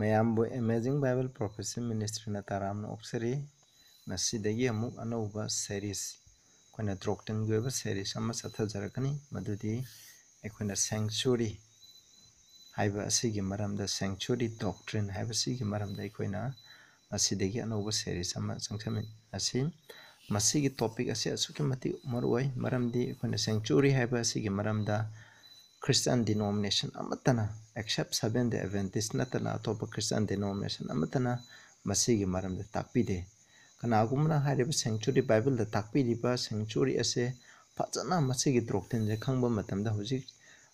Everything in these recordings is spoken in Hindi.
ꯃꯌꯥꯝꯕꯨ ꯑꯦꯃꯦꯖꯤꯡ ꯕꯥꯏꯕꯜ ꯄ꯭ꯔꯣꯐꯦꯁꯤ ꯃꯤꯅꯤꯁꯇ꯭ꯔꯤꯅ ꯇꯔꯥꯝꯅ ꯑꯣꯛꯆꯔꯤ ꯉꯁꯤꯗꯒꯤ ꯑꯃꯨꯛ ꯑꯅꯧꯕ ꯁꯦꯔꯤꯁ ꯑꯩꯈꯣꯏꯅ ꯗ꯭ꯔꯣꯛꯇꯟꯒꯤ ꯑꯣꯏꯕ ꯁꯦꯔꯤꯁ ꯑꯃ ꯆꯠꯊꯖꯔꯛꯀꯅꯤ ꯃꯗꯨꯗꯤ ꯑꯩꯈꯣꯏꯅ ꯁꯦꯡꯆꯨꯔꯤ ꯍꯥꯏꯕ ꯑꯁꯤꯒꯤ ꯃꯔꯝꯗ ꯁꯦꯡꯆꯨꯔꯤ ꯗꯣꯛꯇ꯭ꯔꯤꯟ ꯍꯥꯏꯕꯁꯤꯒꯤ ꯃꯔꯝꯗ ꯑꯩꯈꯣꯏꯅ ꯉꯁꯤꯗꯒꯤ ꯑꯅꯧꯕ ꯁꯦꯔꯤꯁ ꯑꯃ ꯆꯪꯁꯤꯟꯃꯤꯟꯅꯁꯤ ꯃꯁꯤꯒꯤ ꯇꯣꯄꯤꯛ ꯑꯁꯤ ꯑꯁꯨꯛꯀꯤ ꯃꯇꯤꯛ ꯃꯔꯨꯑꯣꯏ ꯃꯔꯝꯗꯤ ꯑꯩꯈꯣꯏꯅ ꯁꯦꯡꯆꯨꯔꯤ ꯍꯥꯏꯕ ꯑꯁꯤꯒꯤ ꯃꯔꯝꯗ christian denomination amatana except seven the adventist natana to the christian denomination amatana masi gi maram de takpi de kana agumna hari ba sanctuary bible de takpi de ba sanctuary ase phachana masi gi drok ten je khang ba matam da huji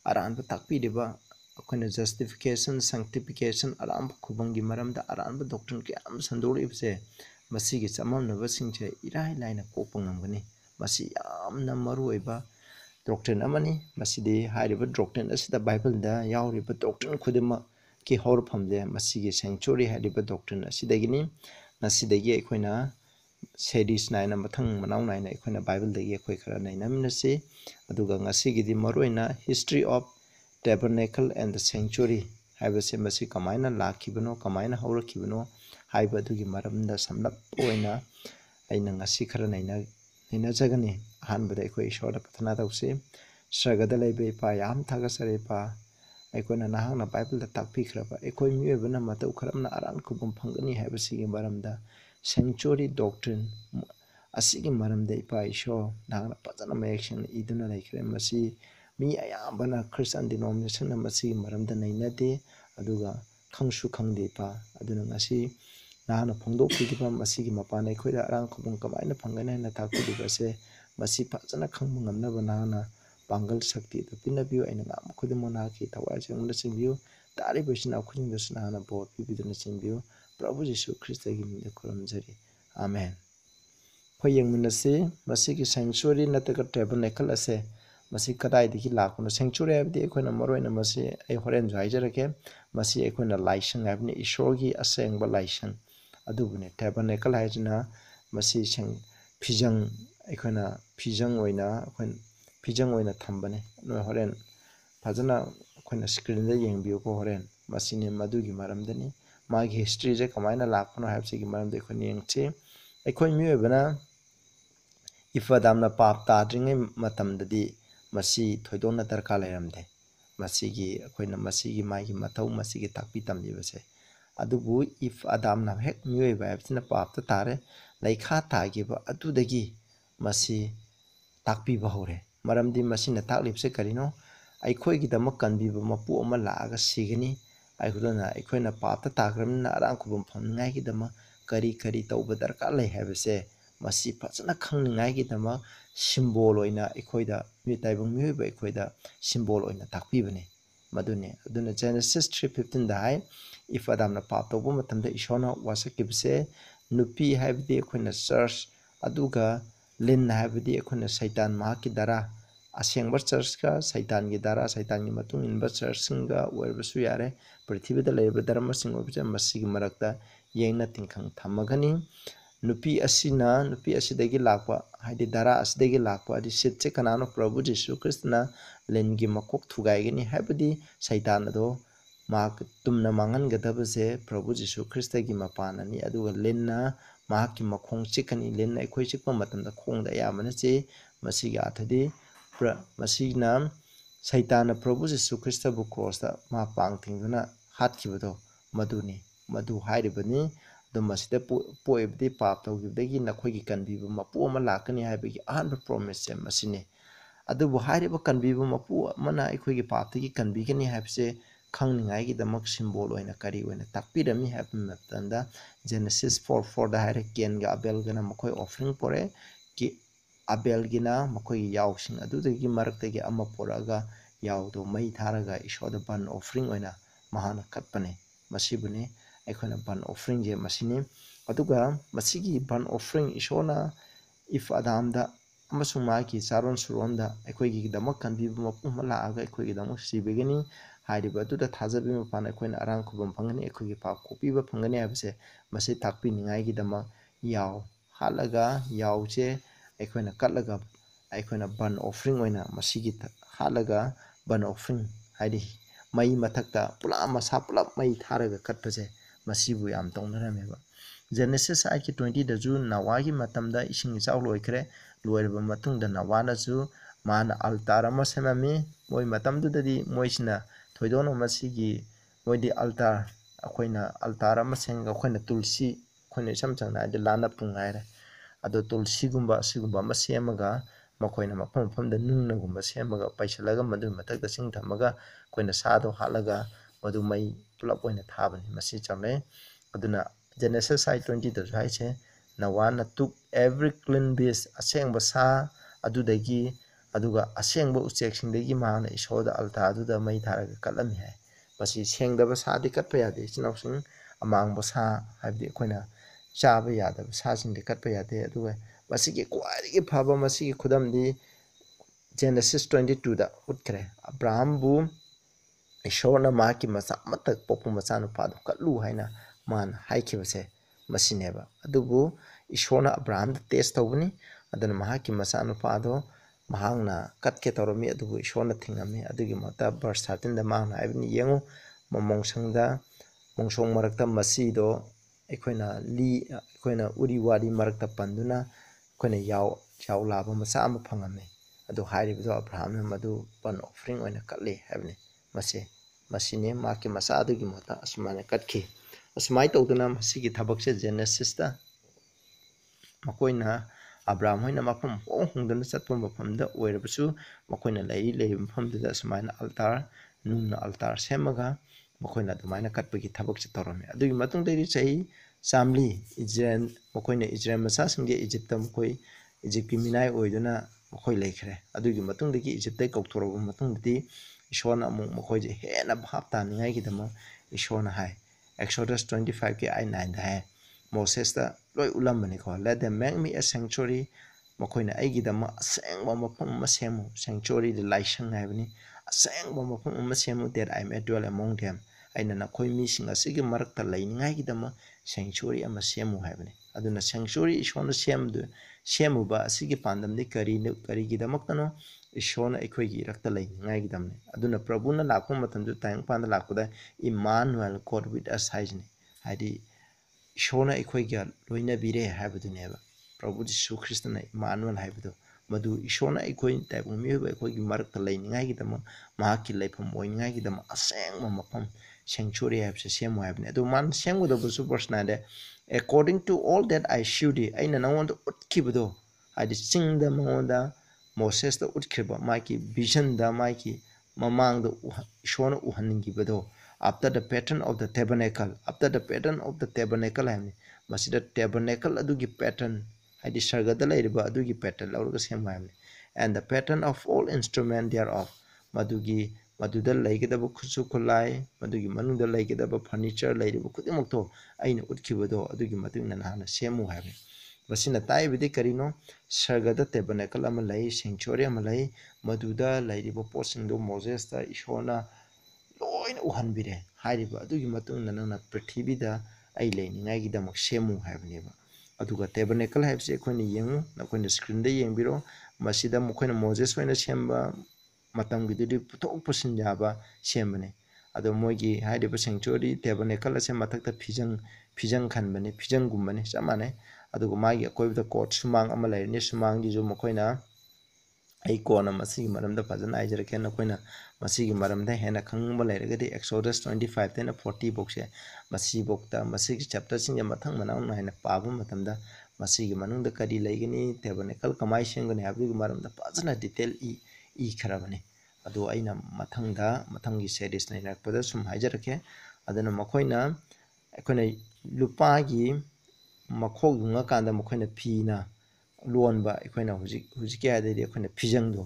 aran ba takpi de ba kon justification sanctification aran ba khubang gi maram da aran ba doctrine ki am sandur ib se masi gi samam na ba sing che irai lai na ko pungam gani masi am na maru ba doctrine amani masidi hairiba doctrine asida bible da yauriba doctrine khudima ki horpham de masigi sanctuary hairiba doctrine asidagini nasidagi aikoina series naina mathang manau naina aikoina bible dagi akoi khara naina minase aduga ngasi gidi maroina history of tabernacle and the sanctuary ꯍꯥꯏꯕꯁꯦ ꯃꯁꯤ ꯀꯃꯥꯏꯅ ꯂꯥꯛꯈꯤꯕꯅꯣ ꯀꯃꯥꯏꯅ ꯍꯧꯔꯛꯈꯤꯕꯅꯣ ꯍꯥꯏꯕ ꯑꯗꯨꯒꯤ ꯃꯔꯝꯗ ꯁꯝꯂꯞ ꯑꯣꯏꯅ ꯑꯩꯅ ꯉꯁꯤ ꯈꯔ ꯅꯩꯅ निनाजगनी अहमद ईश्वर पथना तौसे स्वर्गद इपा याम थागसर इपा अखोन नहां बाइबल तापीख्रब अखोई मीब मतौ फंगनी सेंचुरी डॉक्ट्रिन ꯑꯁꯤꯒꯤ ꯃꯔꯝꯗ ꯏꯄꯥ ꯏꯁꯣꯔ ꯅꯍꯥꯛꯅ ꯐꯖꯅ ꯃꯌꯦꯛ ꯁꯦꯡꯅ ꯏꯗꯨꯅ ꯂꯩꯈ꯭ꯔꯦ ꯃꯁꯤ ꯃꯤ ꯑꯌꯥꯝꯕꯅ ꯅꯍꯥꯛꯅ ꯐꯣꯡꯗꯣꯛꯄꯤꯈꯤꯕ ꯃꯁꯤꯒꯤ ꯃꯄꯥꯟꯗ ꯑꯩꯈꯣꯏꯗ ꯑꯔꯥꯟ ꯈꯨꯕꯝ ꯀꯃꯥꯏꯅ ꯐꯪꯒꯅꯤ ꯍꯥꯏꯅ ꯇꯥꯛꯄꯤꯔꯤꯕ ꯑꯁꯦ ꯃꯁꯤ ꯐꯖꯅ ꯈꯪꯕ ꯉꯝꯅꯕ ꯅꯍꯥꯛꯅ ꯄꯥꯡꯒꯜ ꯁꯛꯇꯤ ꯑꯗꯨ ꯄꯤꯅꯕꯤꯌꯨ ꯑꯩꯅ ꯉꯝꯕ ꯈꯨꯗꯤꯡꯃꯛ ꯅꯍꯥꯛꯀꯤ ꯊꯋꯥꯏ ꯆꯪꯅ ꯆꯤꯡꯕꯤꯌꯨ ꯇꯥꯔꯤꯕꯁꯤꯅ ꯑꯩꯈꯣꯏꯁꯤꯡꯗꯁꯨ ꯅꯍꯥꯛꯅ ꯚꯣꯠ ꯄꯤꯕꯤꯗꯨꯅ ꯆꯤꯡꯕꯤꯌꯨ ꯄ꯭ꯔꯚꯨ ꯖꯤꯁꯨ ꯈ꯭ꯔꯤꯁꯇꯒꯤ ꯃꯤꯡꯗ ꯈꯨꯔꯨꯝꯖꯔꯤ ꯑꯥꯃꯦꯟ ꯑꯩꯈꯣꯏ ꯌꯦꯡꯃꯤꯟꯅꯁꯤ ꯃꯁꯤꯒꯤ ꯁꯦꯡꯆꯨꯔꯤ ꯅꯠꯇ꯭ꯔꯒ ꯇꯦꯕꯜꯅꯦꯀꯜ ꯑꯁꯦ ꯃꯁꯤ ꯀꯗꯥꯏꯗꯒꯤ ꯂꯥꯛꯄꯅꯣ ꯁꯦꯡꯆꯨꯔꯤ ꯍꯥꯏꯕꯗꯤ ꯑꯩꯈꯣꯏꯅ ꯃꯔꯨꯑꯣꯏꯅ ꯃꯁꯤ ꯑꯩ ꯍꯣꯔꯦꯟꯁꯨ ꯍꯥꯏꯖꯔꯛꯀꯦ ꯃꯁꯤ ꯑꯩꯈꯣꯏꯅ ꯂꯥꯏꯁꯪ ꯍꯥꯏꯕꯅꯤ ꯏꯁꯣꯔꯒꯤ ꯑꯁꯦꯡꯕ ꯂꯥꯏꯁꯪ ꯑꯗꯨꯕꯨꯅꯤ ꯇꯥꯏꯕꯅꯦꯀꯜ ꯍꯥꯏꯁꯤꯅ ꯃꯁꯤ ꯐꯤꯖꯪ ꯑꯩꯈꯣꯏꯅ ꯐꯤꯖꯪ ꯑꯣꯏꯅ ꯑꯩꯈꯣꯏꯅ ꯐꯤꯖꯪ ꯑꯣꯏꯅ ꯊꯝꯕꯅꯤ ꯅꯣꯏ ꯍꯣꯔꯦꯟ ꯐꯖꯅ ꯑꯩꯈꯣꯏꯅ ꯁ꯭ꯀ꯭ꯔꯤꯟꯗ ꯌꯦꯡꯕꯤꯌꯨꯀꯣ ꯍꯣꯔꯦꯟ ꯃꯁꯤꯅꯤ ꯃꯗꯨꯒꯤ ꯃꯔꯝꯗꯅꯤ ꯃꯥꯒꯤ ꯍꯤꯁꯇ꯭ꯔꯤꯁꯦ ꯀꯃꯥꯏꯅ ꯂꯥꯛꯄꯅꯣ ꯍꯥꯏꯕꯁꯤꯒꯤ ꯃꯔꯝꯗ ꯑꯩꯈꯣꯏꯅ ꯌꯦꯡꯁꯤ ꯑꯩꯈꯣꯏ ꯃꯤꯑꯣꯏꯕꯅ ꯏꯐꯗꯥꯝꯅ ꯄꯥꯞ ꯇꯥꯗ꯭ꯔꯤꯉꯩ ꯃꯇꯝꯗꯗꯤ ꯃꯁꯤ ꯊꯣꯏꯗꯣꯛꯅ ꯗꯔꯀꯥꯔ ꯂꯩꯔꯝꯗꯦ ꯃꯁꯤꯒꯤ ꯑꯩꯈꯣꯏꯅ ꯃꯁꯤꯒꯤ ꯃꯥꯒꯤ ꯃꯊꯧ ꯃꯁꯤꯒꯤ ꯇꯥꯛꯄꯤ ꯇꯝꯕꯤꯕꯁꯦ अब इफ अदाम हे मई है पाप्त तारे लेखा तागी तकब हौरें मरमी तकली कहींनो अखोगीदम कनबीब मपूम लागनी अखोना पाप्त ताग्रम अरान खुब करी करी तब दरकार फजना खानीदम सिम्बोल अखोद मीट तब मोब अखोद सिम्बोल तकबीबनी madune dun genesis 315 dai if adam na pa to bum tam de ishona was a kibse nupi have the kun search aduga lin have the kun shaitan ma ki dara asyang bar search ka shaitan gi dara shaitan gi matum in नुपी लाप है असिदगी लाप हाइदि धारा असिदगी प्रभु जिसु कृष्ण लेनगी मकोक थुगायगनी है सैतान दो माक तुमना प्रभु जीसु कृष्णगी की अदुग लेनना माकी चिकनी लेनना अखो चिकप खोद खोंगदा यामने चे मसिगी प्र सैतान प्रभु जिसु कृष्णबु क्रोस्त मा पांगथिंगना हातखिबदो मधुनी मधु ꯑꯗꯨꯝ ꯃꯁꯤꯗ ꯄꯣꯛꯏꯕꯗꯤ ꯄꯥꯞ ꯇꯧꯈꯤꯕꯗꯒꯤ ꯅꯈꯣꯏꯒꯤ ꯀꯟꯕꯤꯕ ꯃꯄꯨ ꯑꯃ ꯂꯥꯛꯀꯅꯤ ꯍꯥꯏꯕꯒꯤ ꯑꯍꯥꯟꯕ ꯄ꯭ꯔꯣꯃꯤꯁꯁꯦ ꯃꯁꯤꯅꯤ ꯑꯗꯨꯕꯨ ꯍꯥꯏꯔꯤꯕ ꯀꯟꯕꯤꯕ ꯃꯄꯨ ꯑꯃꯅ ꯑꯩꯈꯣꯏꯒꯤ ꯄꯥꯞꯇꯒꯤ ꯀꯟꯕꯤꯒꯅꯤ ꯍꯥꯏꯕꯁꯦ ꯈꯪꯅꯤꯉꯥꯏꯒꯤꯗꯃꯛ ꯁꯤꯝꯕꯣꯜ ꯑꯣꯏꯅ ꯀꯔꯤ ꯑꯣꯏꯅ ꯇꯥꯛꯄꯤꯔꯝꯃꯤ ꯍꯥꯏꯕ ꯃꯇꯝꯗ ꯖꯦꯅꯦꯁꯤꯁ ꯐꯣꯔ ꯐꯣꯔꯗ ꯍꯥꯏꯔꯦ ꯀꯦꯟꯒ ꯑꯕꯦꯜꯒꯅ ꯃꯈꯣꯏ ꯑꯣꯐꯔꯤꯡ ꯄꯣꯔꯛꯑꯦ ꯀꯤ ꯑꯕꯦꯜꯒꯤꯅ ꯃꯈꯣꯏꯒꯤ ꯌꯥꯎꯁꯤꯡ ꯑꯗꯨꯗꯒꯤ ꯃꯔꯛꯇꯒꯤ ꯑꯃ ꯄꯣꯔꯛꯑꯒ ꯌꯥꯎꯗꯣ ꯃꯩ ꯊꯥꯔꯒ ꯏꯁꯣꯔꯗ ꯕꯟ ꯑꯣꯐꯔꯤꯡ ꯑꯣꯏꯅ ꯃꯍꯥꯛꯅ ꯀꯠꯄꯅꯤ ꯃꯁꯤꯕꯨꯅꯤ ꯑꯩꯈꯣꯏꯅ ꯕꯟ ꯑꯣꯐꯔꯤꯡꯁꯦ ꯃꯁꯤꯅꯤ ꯑꯗꯨꯒ ꯃꯁꯤꯒꯤ ꯕꯟ ꯑꯣꯐꯔꯤꯡ ꯏꯁꯣꯔꯅ ꯏꯐ ꯑꯗꯥꯝꯗ ꯑꯃꯁꯨꯡ ꯃꯍꯥꯛꯀꯤ ꯆꯥꯔꯣꯟ ꯁꯨꯔꯣꯟꯗ ꯑꯩꯈꯣꯏꯒꯤꯗꯃꯛ ꯀꯟꯕꯤꯕ ꯃꯄꯨꯝ ꯑꯃ ꯂꯥꯛꯑꯒ ꯑꯩꯈꯣꯏꯒꯤꯗꯃꯛ ꯁꯤꯕꯤꯒꯅꯤ ꯍꯥꯏꯔꯤꯕ ꯑꯗꯨꯗ ꯊꯥꯖꯕꯒꯤ ꯃꯄꯥꯟꯗ ꯑꯩꯈꯣꯏꯅ ꯑꯔꯥꯡ ꯈꯨꯕꯝ ꯐꯪꯒꯅꯤ ꯑꯩꯈꯣꯏꯒꯤ ꯄꯥꯞ ꯀꯣꯛꯄꯤꯕ ꯐꯪꯒꯅꯤ ꯍꯥꯏꯕꯁꯦ ꯃꯁꯤ ꯇꯥꯛꯄꯤꯅꯤꯡꯉꯥꯏꯒꯤꯗꯃꯛ ꯌꯥꯎ ꯍꯥꯠꯂꯒ ꯌꯥꯎꯁꯦ ꯑꯩꯈꯣꯏꯅ ꯀꯠꯂꯒ ꯑꯩꯈꯣꯏꯅ ꯕꯟ ꯑꯣꯐꯔꯤꯡ ꯑꯣꯏꯅ ꯃꯁꯤꯒꯤ ꯍꯥꯠꯂꯒ ꯕꯟ ꯑꯣꯐꯔꯤꯡ ꯍꯥꯏꯗꯤ ꯃꯩ ꯃꯊꯛꯇ ꯄꯨꯂꯞ ꯃꯁꯥ ꯄꯨꯂꯞ ꯃꯩ ꯊꯥꯔꯒ ꯀꯠꯄꯁꯦ ましヴ याम तोंग न्ह्यामेबा जेनेसिस आइके 20 द जुन न्हवाहि मातमदा इशिंगिसा औलॉय करे लुयरबा मातुंग द नवान नजु मान अलतारम सनेमे म्वय मातम ददि म्वय छना थ्वय दोनु मसि गि म्वय दि अलता अख्वैना अलतारम सेंग अख्वैना तुलसि ख्वने छम छंगदा दु लानपुङाय रे अदो तुलसि गुम्बा सिगुम्बा मसे मगा मख्वैना मफमफम ꯄꯨꯂꯞ ꯑꯣꯏꯅ ꯊꯥꯕꯅꯤ ꯃꯁꯤ ꯆꯥꯎꯅꯩ ꯑꯗꯨꯅ ꯖꯦꯅꯦꯁꯦꯜ ꯁꯥꯏꯠ ꯇ꯭ꯋꯦꯟꯇꯤꯗꯁꯨ ꯍꯥꯏꯁꯦ ꯅꯋꯥꯅ ꯇꯨꯛ ꯑꯦꯕ꯭ꯔꯤ ꯀ꯭ꯂꯤꯟ ꯕꯤꯁ ꯑꯁꯦꯡꯕ ꯁꯥ ꯑꯗꯨꯗꯒꯤ ꯑꯗꯨꯒ ꯑꯁꯦꯡꯕ ꯎꯆꯦꯛꯁꯤꯡꯗꯒꯤ ꯃꯍꯥꯛꯅ ꯏꯁꯣꯔꯗ ꯑꯜꯇꯥꯗꯨꯗ ꯃꯩ ꯊꯥꯔꯒ ꯀꯠꯂꯝꯃꯤ ꯍꯥꯏ ꯃꯁꯤ ꯁꯦꯡꯗꯕ ꯁꯥꯗꯤ ꯀꯠꯄ ꯌꯥꯗꯦ ꯏꯆꯤꯟ ꯏꯅꯥꯎꯁꯤꯡ ꯑꯃꯥꯡꯕ ꯁꯥ ꯍꯥꯏꯕꯗꯤ ꯑꯩꯈꯣꯏꯅ ꯆꯥꯕ ꯌꯥꯗꯕ ꯁꯥꯁꯤꯡꯗꯤ ꯀꯠꯄ ꯌꯥꯗꯦ ꯑꯗꯨꯒ ꯃꯁꯤꯒꯤ ꯈ꯭ꯋꯥꯏꯗꯒꯤ ꯐꯕ ꯃꯁꯤꯒꯤ ꯈꯨꯗꯝꯗꯤ ꯖꯦꯅꯦꯁꯤꯁ ꯇ꯭ꯋꯦꯟꯇꯤ ꯇꯨꯗ ꯎꯠꯈ꯭ꯔꯦ ꯑꯕ꯭ꯔꯥꯍꯝꯕꯨ ꯏꯁꯣꯔꯅ ꯃꯍꯥꯛꯀꯤ ꯃꯆꯥ ꯑꯃꯠꯇ ꯄꯣꯛꯄ ꯃꯆꯥꯅꯨꯄꯥꯗꯨ ꯀꯠꯂꯨ ꯍꯥꯏꯅ ꯃꯥꯅ ꯍꯥꯏꯈꯤꯕꯁꯦ ꯃꯁꯤꯅꯦꯕ ꯑꯗꯨꯕꯨ ꯏꯁꯣꯔꯅ ꯑꯕ꯭ꯔꯥꯍꯝꯗ ꯇꯦꯁ ꯇꯧꯕꯅꯤ ꯑꯗꯨꯅ ꯃꯍꯥꯛꯀꯤ ꯃꯆꯥꯅꯨꯄꯥꯗꯣ ꯃꯍꯥꯛꯅ ꯀꯠꯀꯦ ꯇꯧꯔꯝꯃꯤ ꯑꯗꯨꯕꯨ ꯏꯁꯣꯔꯅ ꯊꯤꯡꯉꯝꯃꯤ ꯑꯗꯨꯒꯤ ꯃꯍꯨꯠꯇ ꯕꯔꯁ ꯊꯥꯔꯇꯤꯟꯗ ꯃꯍꯥꯛꯅ ꯍꯥꯏꯕꯅꯤ ꯌꯦꯡꯉꯨ ꯃꯃꯣꯡꯁꯪꯗ ꯃꯣꯡꯁꯣꯡ ꯃꯔꯛꯇ ꯃꯁꯤꯗꯣ ꯑꯩꯈꯣꯏꯅ ꯂꯤ ꯑꯩꯈꯣꯏꯅ ꯎꯔꯤ ꯋꯥꯔꯤ ꯃꯔꯛꯇ ꯄꯟꯗꯨꯅ ꯑꯩꯈꯣꯏꯅ ꯌꯥꯎ ꯌꯥꯎ ꯂꯥꯕ ꯃꯆꯥ ꯑꯃ ꯐꯪꯉꯝꯃꯤ ꯑꯗꯨ ꯍꯥꯏꯔꯤꯕꯗꯣ ꯑꯕ꯭ꯔꯥꯍꯝꯅ ꯃꯗꯨ ꯕꯟ ꯑꯣꯐꯔꯤꯡ ꯑꯣꯏꯅ ꯀꯠꯂꯤ ꯍꯥꯏꯕꯅꯤ ꯃꯁꯤ ꯃꯁꯤꯅꯤ ꯃꯍꯥꯛꯀꯤ ꯃꯆꯥ ꯑꯗꯨꯒꯤ ꯃꯍꯨꯠꯇ ꯑꯁꯨꯃꯥꯏꯅ ꯀꯠꯈꯤ ꯑꯁꯨꯃꯥꯏꯅ ꯇꯧꯗꯨꯅ ꯃꯁꯤꯒꯤ ꯊꯕꯛꯁꯦ ꯖꯦꯅꯦꯁꯤꯁꯇ ꯃꯈꯣꯏꯅ ꯑꯕ꯭ꯔꯥꯝ ꯍꯣꯏꯅ ꯃꯐꯝ ꯍꯣꯡ ꯍꯣꯡꯗꯨꯅ ꯆꯠꯄ ꯃꯐꯝꯗ ꯑꯣꯏꯔꯕꯁꯨ ꯃꯈꯣꯏꯅ ꯂꯩꯔꯤ ꯂꯩꯔꯤꯕ ꯃꯐꯝꯗꯨꯗ ꯑꯁꯨꯃꯥꯏꯅ ꯑꯜꯇꯥꯔ ꯅꯨꯡꯅ ꯑꯜꯇꯥꯔ ꯁꯦꯝꯃꯒ ꯃꯈꯣꯏꯅ ꯑꯗꯨꯃꯥꯏꯅ ꯀꯠꯄꯒꯤ ꯊꯕꯛꯁꯦ ꯇꯧꯔꯝꯃꯤ ꯑꯗꯨꯒꯤ ꯃꯇꯨꯡꯗꯒꯤꯗꯤ ꯆꯍꯤ ꯆꯥꯝꯃꯔꯤ ꯏꯖꯔꯦꯜ ꯃꯈꯣꯏꯅ ꯏꯖꯔꯦꯜ ꯃꯆꯥꯁꯤꯡꯗꯤ ꯏꯖꯤꯞꯇ ꯃꯈꯣꯏ ꯏꯖꯤꯞꯀꯤ ꯃꯤꯅꯥꯏ ꯑꯣꯏꯗꯨꯅ ꯃꯈꯣꯏ ꯂꯩꯈ꯭ꯔꯦ ꯑꯗꯨꯒꯤ ꯃꯇꯨꯡꯗꯒꯤ ꯏꯖꯤꯞꯇꯒꯤ ꯀꯧꯊꯣꯔꯛꯑꯕ ꯃꯇꯨꯡꯗꯗꯤ ꯏꯁꯣꯔꯅ ꯑꯃꯨꯛ ꯃꯈꯣꯏꯁꯦ ꯍꯦꯟꯅ ꯚꯥꯞ ꯇꯥꯅꯤꯡꯉꯥꯏꯒꯤꯗꯃꯛ ꯏꯁꯣꯔꯅ ꯍꯥꯏ ꯑꯦꯛꯁꯣꯗꯁ ꯇ꯭ꯋꯦꯟꯇꯤ ꯐꯥꯏꯚꯀꯤ ꯑꯥꯏ ꯅꯥꯏꯟꯗ ꯍꯥꯏ ꯃꯣꯁꯦꯁꯇ ꯂꯣꯏ ꯎꯠꯂꯝꯕꯅꯤꯀꯣ let them make me a sanctuary ꯃꯈꯣꯏꯅ ꯑꯩꯒꯤꯗꯃꯛ ꯑꯁꯦꯡꯕ ꯃꯐꯝ ꯑꯃ ꯁꯦꯝꯃꯨ ꯁꯦꯡꯆꯨꯔꯤꯗ ꯂꯥꯏꯁꯪ ꯍꯥꯏꯕꯅꯤ ꯑꯁꯦꯡꯕ ꯃꯐꯝ ꯑꯃ ꯁꯦꯝꯃꯨ that I may dwell among them ꯑꯩꯅ ꯅꯈꯣꯏ ꯃꯤꯁꯤꯡ ꯑꯁꯤꯒꯤ ꯃꯔꯛꯇ ꯂꯩꯅꯤꯡꯉꯥꯏꯒꯤꯗꯃꯛ ꯁꯦꯡꯆꯨꯔꯤ ꯑꯃ ꯁꯦꯝꯃꯨ ꯍꯥꯏꯕꯅꯤ ꯑꯗꯨꯅ ꯁꯦꯡꯆꯨꯔꯤ ꯏꯁꯣꯔꯅ ꯁꯦꯝꯗꯨ ꯁꯦꯝꯃꯨꯕ ꯑꯁꯤꯒꯤ ꯄꯥꯟꯗꯝꯗꯤ ꯀꯔꯤꯅꯣ ꯀꯔꯤꯒꯤꯗꯃꯛꯇꯅꯣ ꯏꯁꯣꯔꯅ ꯑꯩꯈꯣꯏꯒꯤ ꯏꯔꯛꯇ ꯂꯩꯅꯤꯡꯉꯥꯏꯒꯤꯗꯃꯛꯅꯤ ꯑꯗꯨꯅ ꯄ꯭ꯔꯚꯨꯅ ꯂꯥꯛꯄ ꯃꯇꯝꯗ ꯇꯥꯏꯌꯡꯄꯥꯟꯗ ꯂꯥꯛꯄꯗ ꯏꯃꯥꯟꯋꯦꯜ ꯒꯣꯗ ꯋꯤꯠ ꯑꯁ ꯍꯥꯏꯁꯤꯅꯤ ꯍꯥꯏꯗꯤ ꯏꯁꯣꯔꯅ ꯑꯩꯈꯣꯏꯒ ꯂꯣꯏꯅꯕꯤꯔꯦ ꯍꯥꯏꯕꯗꯨꯅꯦꯕ ꯄ꯭ꯔꯚꯨ ꯖꯤꯁꯨ ꯈ꯭ꯔꯤꯁꯇꯅ ꯏꯃꯥꯟꯋꯦꯜ ꯍꯥꯏꯕꯗꯣ ꯃꯗꯨ ꯏꯁꯣꯔꯅ ꯑꯩꯈꯣꯏ ꯇꯥꯏꯕꯪ ꯃꯤꯑꯣꯏꯕ ꯑꯩꯈꯣꯏꯒꯤ ꯃꯔꯛꯇ ꯂꯩꯅꯤꯡꯉꯥꯏꯒꯤꯗꯃꯛ ꯃꯍꯥꯛꯀꯤ ꯂꯩꯐꯝ ꯑꯣꯏꯅꯤꯡꯉꯥꯏꯒꯤꯗꯃꯛ ꯑꯁꯦꯡꯕ ꯃꯐꯝ ꯁꯦꯡꯆꯨꯔꯤ ꯍꯥꯏꯕꯁꯦ ꯁꯦꯝꯃꯨ ꯍꯥꯏꯕꯅꯤ ꯑꯗꯨ ꯃꯥꯅ ꯁꯦꯝꯒꯗꯕꯁꯨ ꯕꯔꯁ ꯅꯥꯏꯟꯗ according to all that I shew thee ꯑꯩꯅ ꯅꯉꯣꯟꯗ ꯎꯠꯈꯤꯕꯗꯣ ꯍꯥꯏꯗꯤ ꯆꯤꯡꯗ ꯃꯉꯣꯟꯗ मोसेस द उठखबा माकी विजन द माकी ममांग द इशोन उहनन गिबदो after the pattern of the tabernacle after the pattern of the tabernacle and मसी द टेबनेकल अदु गि पैटर्न आइ दिस सर्ग द लई रिबा अदु गि पैटर्न लौर ग सेम माहे and the pattern of all instrument there of मदु गि मदु द लई गि द ब खुसु खुलाए मदु गि मलु द लई गि द ब फर्निशर लई रिब खुदि मख थो आइ न उठखबा ꯃꯁꯤꯅ ꯇꯥꯛꯏꯕꯗꯤ ꯀꯔꯤꯅꯣ ꯁꯔꯒꯗ ꯇꯦꯕꯅꯦꯀꯜ ꯑꯃ ꯂꯩ ꯁꯦꯡꯆꯨꯔꯤ ꯑꯃ ꯂꯩ ꯃꯗꯨꯗ ꯂꯩꯔꯤꯕ ꯄꯣꯠꯁꯤꯡꯗꯨ ꯃꯣꯖꯦꯁꯇ ꯏꯁꯣꯔꯅ ꯂꯣꯏꯅ ꯎꯍꯟꯕꯤꯔꯦ ꯍꯥꯏꯔꯤꯕ ꯑꯗꯨꯒꯤ ꯃꯇꯨꯡꯗ ꯅꯪꯅ ꯄ꯭ꯔꯤꯊꯤꯕꯤꯗ ꯑꯩ ꯂꯩꯅꯤꯡꯉꯥꯏꯒꯤꯗꯃꯛ ꯁꯦꯝꯃꯨ ꯍꯥꯏꯕꯅꯦꯕ ꯑꯗꯨꯒ ꯇꯦꯕꯅꯦꯀꯜ ꯍꯥꯏꯕꯁꯤ ꯑꯩꯈꯣꯏꯅ ꯌꯦꯡꯉꯨ ꯅꯈꯣꯏꯅ ꯁ꯭ꯀ꯭ꯔꯤꯟꯗ ꯌꯦꯡꯕꯤꯔꯣ ꯃꯁꯤꯗ ꯃꯈꯣꯏꯅ ꯃꯣꯖꯦꯁ ꯑꯣꯏꯅ ꯁꯦꯝꯕ ꯃꯇꯝꯒꯤꯗꯨꯗꯤ ꯄꯨꯊꯣꯛ ꯄꯨꯁꯤꯟ ꯌꯥꯕ ꯁꯦꯝꯕꯅꯤ ꯑꯗꯣ ꯃꯣꯏꯒꯤ ꯍꯥꯏꯔꯤꯕ ꯁꯦꯡꯆꯨꯔꯤ ꯇꯦꯕꯅꯦꯀꯜ ꯑꯁꯦ ꯃꯊꯛꯇ ꯐꯤꯖꯪ ꯐꯤꯖꯪ ꯈꯟꯕꯅꯤ ꯐꯤꯖꯪꯒꯨꯝꯕꯅꯤ ꯆꯞ ꯃꯥꯟꯅꯩ ꯑꯗꯨꯒ ꯃꯥꯒꯤ ꯑꯀꯣꯏꯕꯗ ꯀꯣꯔꯠ ꯁꯨꯃꯥꯡ ꯑꯃ ꯂꯩꯔꯅꯤ ꯁꯨꯃꯥꯡꯁꯤꯁꯨ ꯃꯈꯣꯏꯅ ꯑꯩ ꯀꯣꯟꯅ ꯃꯁꯤꯒꯤ ꯃꯔꯝꯗ ꯐꯖꯅ ꯍꯥꯏꯖꯔꯛꯀꯦ ꯅꯈꯣꯏꯅ ꯃꯁꯤꯒꯤ ꯃꯔꯝꯗ ꯍꯦꯟꯅ ꯈꯪꯅꯤꯡꯕ ꯂꯩꯔꯒꯗꯤ ꯑꯦꯛꯁꯣꯗꯁ ꯇ꯭ꯋꯦꯟꯇꯤ ꯐꯥꯏꯚꯇꯩꯅ ꯐꯣꯔꯇꯤꯐꯧꯁꯦ ꯃꯁꯤꯐꯧꯗ ꯃꯁꯤꯒꯤ ꯆꯦꯞꯇꯔꯁꯤꯡꯁꯦ ꯃꯊꯪ ꯃꯅꯥꯎ ꯅꯥꯏꯅ ꯄꯥꯕ ꯃꯇꯝꯗ ꯃꯁꯤꯒꯤ ꯃꯅꯨꯡꯗ ꯀꯔꯤ ꯂꯩꯒꯅꯤ ꯇꯦꯕꯅꯦꯀꯜ ꯀꯃꯥꯏ ꯁꯦꯝꯒꯅꯤ ꯍꯥꯏꯕꯗꯨꯒꯤ ꯃꯔꯝꯗ ꯐꯖꯅ ꯗꯤꯇꯦꯜ ꯏ ꯏꯈ꯭ꯔꯕꯅꯤ ꯑꯗꯣ ꯑꯩꯅ ꯃꯊꯪꯗ ꯃꯊꯪꯒꯤ ꯁꯦꯔꯤꯁ ꯂꯩꯅꯔꯛꯄꯗ ꯁꯨꯝ ꯍꯥꯏꯖꯔꯛꯀꯦ ꯑꯗꯨꯅ ꯃꯈꯣꯏꯅ ꯑꯩꯈꯣꯏꯅ ꯂꯨꯄꯥꯒꯤ ꯃꯈꯣꯛ ꯌꯨꯡꯉꯀꯥꯟꯗ ꯃꯈꯣꯏꯅ ꯐꯤꯅ ꯂꯣꯟꯕ ꯑꯩꯈꯣꯏꯅ ꯍꯧꯖꯤꯛ ꯍꯧꯖꯤꯛꯀꯤ ꯍꯥꯏꯔꯗꯤ ꯑꯩꯈꯣꯏꯅ ꯐꯤꯖꯪꯗꯣ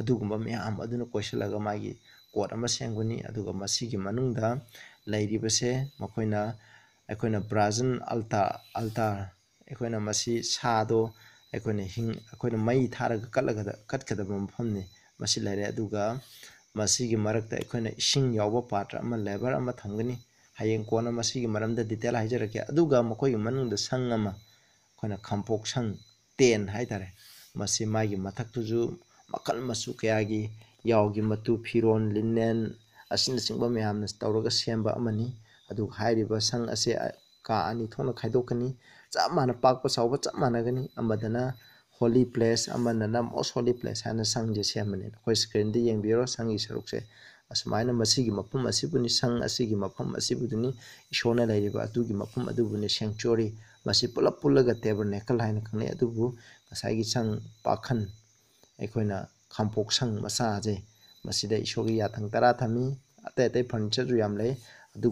ꯑꯗꯨꯒꯨꯝꯕ ꯃꯌꯥꯝ ꯑꯗꯨꯅ ꯀꯣꯏꯁꯤꯜꯂꯒ ꯃꯥꯒꯤ ꯀꯣꯠ ꯑꯃ ꯁꯦꯝꯒꯅꯤ ꯑꯗꯨꯒ ꯃꯁꯤꯒꯤ ꯃꯅꯨꯡꯗ ꯂꯩꯔꯤꯕꯁꯦ ꯃꯈꯣꯏꯅ ꯑꯩꯈꯣꯏꯅ ꯕ꯭ꯔꯥꯖꯟ ꯑꯜꯇꯥ ꯑꯜꯇꯥꯔ ꯑꯩꯈꯣꯏꯅ ꯃꯁꯤ ꯁꯥꯗꯣ ꯑꯩꯈꯣꯏꯅ ꯍꯤꯡ ꯑꯩꯈꯣꯏꯅ ꯃꯩ ꯊꯥꯔꯒ ꯀꯠꯂꯒ ꯀꯠꯀꯗꯕ ꯃꯐꯝꯅꯤ ꯃꯁꯤ ꯂꯩꯔꯦ ꯑꯗꯨꯒ ꯃꯁꯤꯒꯤ ꯃꯔꯛꯇ ꯑꯩꯈꯣꯏꯅ ꯏꯁꯤꯡ ꯌꯥꯎꯕ ꯄꯥꯇ꯭ꯔ ꯑꯃ ꯂꯦꯕꯔ ꯑꯃ ꯊꯝꯒꯅꯤ ꯍꯌꯦꯡ ꯀꯣꯟꯅ ꯃꯁꯤꯒꯤ ꯃꯔꯝꯗ ꯗꯤꯇꯦꯜ ꯍꯥꯏꯖꯔꯛꯀꯦ ꯑꯗꯨꯒ ꯃꯈꯣꯏꯒꯤ ꯃꯅꯨꯡꯗ ꯁꯪ ꯑꯃ ꯑꯩꯈꯣꯏꯅ ꯈꯝꯄꯣꯛ ꯁꯪ ꯇꯦꯟ ꯍꯥꯏꯇꯥꯔꯦ ꯃꯁꯤ ꯃꯥꯒꯤ ꯃꯊꯛꯇꯨꯁꯨ ꯃꯈꯜ ꯃꯆꯨ ꯀꯌꯥꯒꯤ ꯌꯥꯎꯒꯤ ꯃꯇꯨ ꯐꯤꯔꯣꯜ ꯂꯤꯅꯦꯟ ꯑꯁꯤꯅꯆꯤꯡꯕ ꯃꯌꯥꯝꯅ ꯇꯧꯔꯒ ꯁꯦꯝꯕ ꯑꯃꯅꯤ ꯑꯗꯨꯒ ꯍꯥꯏꯔꯤꯕ ꯁꯪ ꯑꯁꯦ ꯀꯥ ꯑꯅꯤ ꯊꯣꯛꯅ ꯈꯥꯏꯗꯣꯛꯀꯅꯤ ꯆꯞ ꯃꯥꯟꯅ ꯄꯥꯛꯄ ꯆꯥꯎꯕ ꯆꯞ ꯃꯥꯟꯅꯒꯅꯤ ꯑꯃꯗꯅ ꯍꯣꯂꯤ ꯄ꯭ꯂꯦꯁ ꯑꯃꯅ ꯃꯣꯁ ꯍꯣꯂꯤ ꯄ꯭ꯂꯦꯁ ꯍꯥꯏꯅ ꯁꯪꯁꯦ ꯁꯦꯝꯕꯅꯤ ꯑꯩꯈꯣꯏ ꯁ꯭ꯀ꯭ꯔꯤꯟꯗ ꯌꯦꯡꯕꯤꯔꯣ ꯁꯪꯒꯤ ꯁꯔꯨꯛꯁꯦ संग सेंचुरी पुल पुलग टेबल नेकल है खाने संग पाखन एखना खामपोक संग मचाजे इसो की याथ तरह थमी अत अत फर्नीचर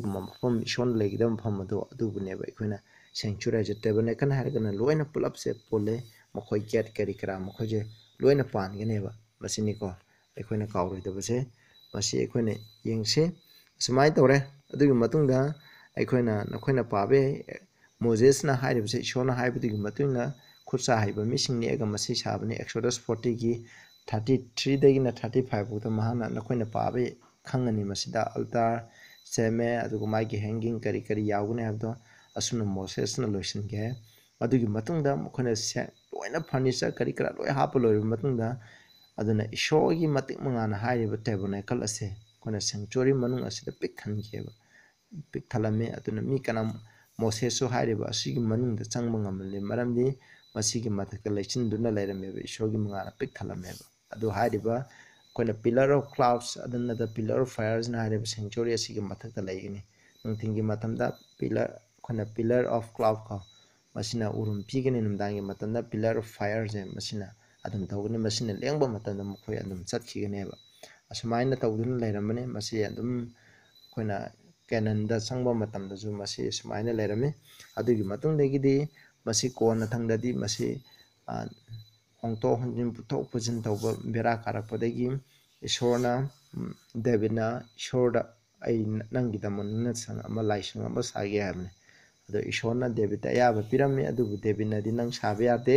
मफम इसोन लेगद मफमने सेंचुरी टेबल नेकल है लोन पुलपे पोले मखोई गेट कैरी कराजे लोन पागनेब मसीको अखोना कौरदे ꯃꯁꯤ ꯑꯩꯈꯣꯏꯅ ꯌꯦꯡꯁꯤ ꯑꯁꯨꯃꯥꯏꯅ ꯇꯧꯔꯦ ꯑꯗꯨꯒꯤ ꯃꯇꯨꯡꯗ ꯑꯩꯈꯣꯏꯅ ꯅꯈꯣꯏꯅ ꯄꯥꯕ ꯌꯥꯏ ꯃꯣꯖꯦꯁꯅ ꯍꯥꯏꯔꯤꯕꯁꯤ ꯏꯁꯣꯔꯅ ꯍꯥꯏꯕꯗꯨꯒꯤ ꯃꯇꯨꯡꯏꯟꯅ ꯈꯨꯠꯁꯥ ꯍꯩꯕ ꯃꯤꯁꯤꯡ ꯅꯦꯛꯑꯒ ꯃꯁꯤ ꯁꯥꯕꯅꯤ ꯑꯦꯛꯁꯣꯗꯁ ꯐꯣꯔꯇꯤꯒꯤ ꯊꯥꯔꯇꯤ ꯊ꯭ꯔꯤꯗꯒꯤꯅ ꯊꯥꯔꯇꯤ ꯐꯥꯏꯚ ꯐꯥꯎꯗ ꯃꯍꯥꯛꯅ ꯅꯈꯣꯏꯅ ꯄꯥꯕ ꯈꯪꯒꯅꯤ ꯃꯁꯤꯗ ꯑꯜꯇꯥꯔ ꯁꯦꯝꯃꯦ ꯑꯗꯨꯒ ꯃꯥꯒꯤ ꯍꯦꯡꯒꯤꯡ ꯀꯔꯤ ꯀꯔꯤ ꯌꯥꯎꯒꯅꯤ ꯍꯥꯏꯕꯗꯣ ꯑꯁꯨꯝꯅ ꯃꯣꯁꯦꯁꯅ ꯂꯣꯏꯁꯤꯟꯈꯤ ꯑꯗꯨꯒꯤ ꯃꯇꯨꯡꯗ ꯃꯈꯣꯏꯅ ꯂꯣꯏꯅ ꯐꯔꯅꯤꯆꯔ ꯀꯔꯤ ꯀꯔꯥ ꯂꯣꯏ ꯍꯥꯞꯄ ꯂꯣꯏꯔꯕ ꯃꯇꯨꯡꯗ aduna ishogi matik mangana hari ba tebo na kal ase kona sanctuary manung ase da pikhan ke ba pik thalame aduna mi kana mose so hari ba sigi manung da chang manga mle maram di masigi matak la chin duna la rame ba ishogi mangana pik thalame ba adu hari ba kona pillar of clouds aduna er er er da pillar of fires na hari ba sanctuary sigi matak la yini nung thingi matam da pillar kona pillar of cloud ka masina urum pigene num dangi matanda pillar of fires e masina ꯑꯗꯨꯝ ꯇꯧꯒꯅꯤ ꯃꯁꯤꯅ ꯂꯦꯡꯕ ꯃꯇꯝꯗ ꯃꯈꯣꯏ ꯑꯗꯨꯝ ꯆꯠꯈꯤꯒꯅꯦꯕ ꯑꯁꯨꯃꯥꯏꯅ ꯇꯧꯗꯨꯅ ꯂꯩꯔꯝꯕꯅꯤ ꯃꯁꯤ ꯑꯗꯨꯝ ꯑꯩꯈꯣꯏꯅ ꯀꯦꯅꯟꯗ ꯆꯪꯕ ꯃꯇꯝꯗꯁꯨ ꯃꯁꯤ ꯁꯨꯃꯥꯏꯅ ꯂꯩꯔꯝꯃꯤ ꯑꯗꯨꯒꯤ ꯃꯇꯨꯡꯗꯒꯤꯗꯤ ꯃꯁꯤ ꯀꯣꯟꯅꯊꯪꯗꯗꯤ ꯃꯁꯤ ꯍꯣꯡꯇꯣꯛ ꯍꯣꯡꯖꯤꯟ ꯄꯨꯊꯣꯛ ꯄꯨꯁꯤꯟ ꯇꯧꯕ ꯕꯦꯔꯥ ꯀꯥꯔꯛꯄꯗꯒꯤ ꯏꯁꯣꯔꯅ ꯗꯦꯕꯤꯠꯅ ꯏꯁꯣꯔꯗ ꯑꯩ ꯅꯪꯒꯤꯗꯃꯛ ꯅꯤꯡꯅꯁꯪ ꯑꯃ ꯂꯥꯏꯁꯪ ꯑꯃ ꯁꯥꯒꯦ ꯍꯥꯏꯕꯅꯤ ꯑꯗꯣ ꯏꯁꯣꯔꯅ ꯗꯦꯕꯤꯠꯇ ꯑꯌꯥꯕ ꯄꯤꯔꯝꯃꯤ ꯑꯗꯨꯕꯨ ꯗꯦꯕꯤꯠꯅꯗꯤ ꯅꯪ ꯁꯥꯕ ꯌꯥꯗꯦ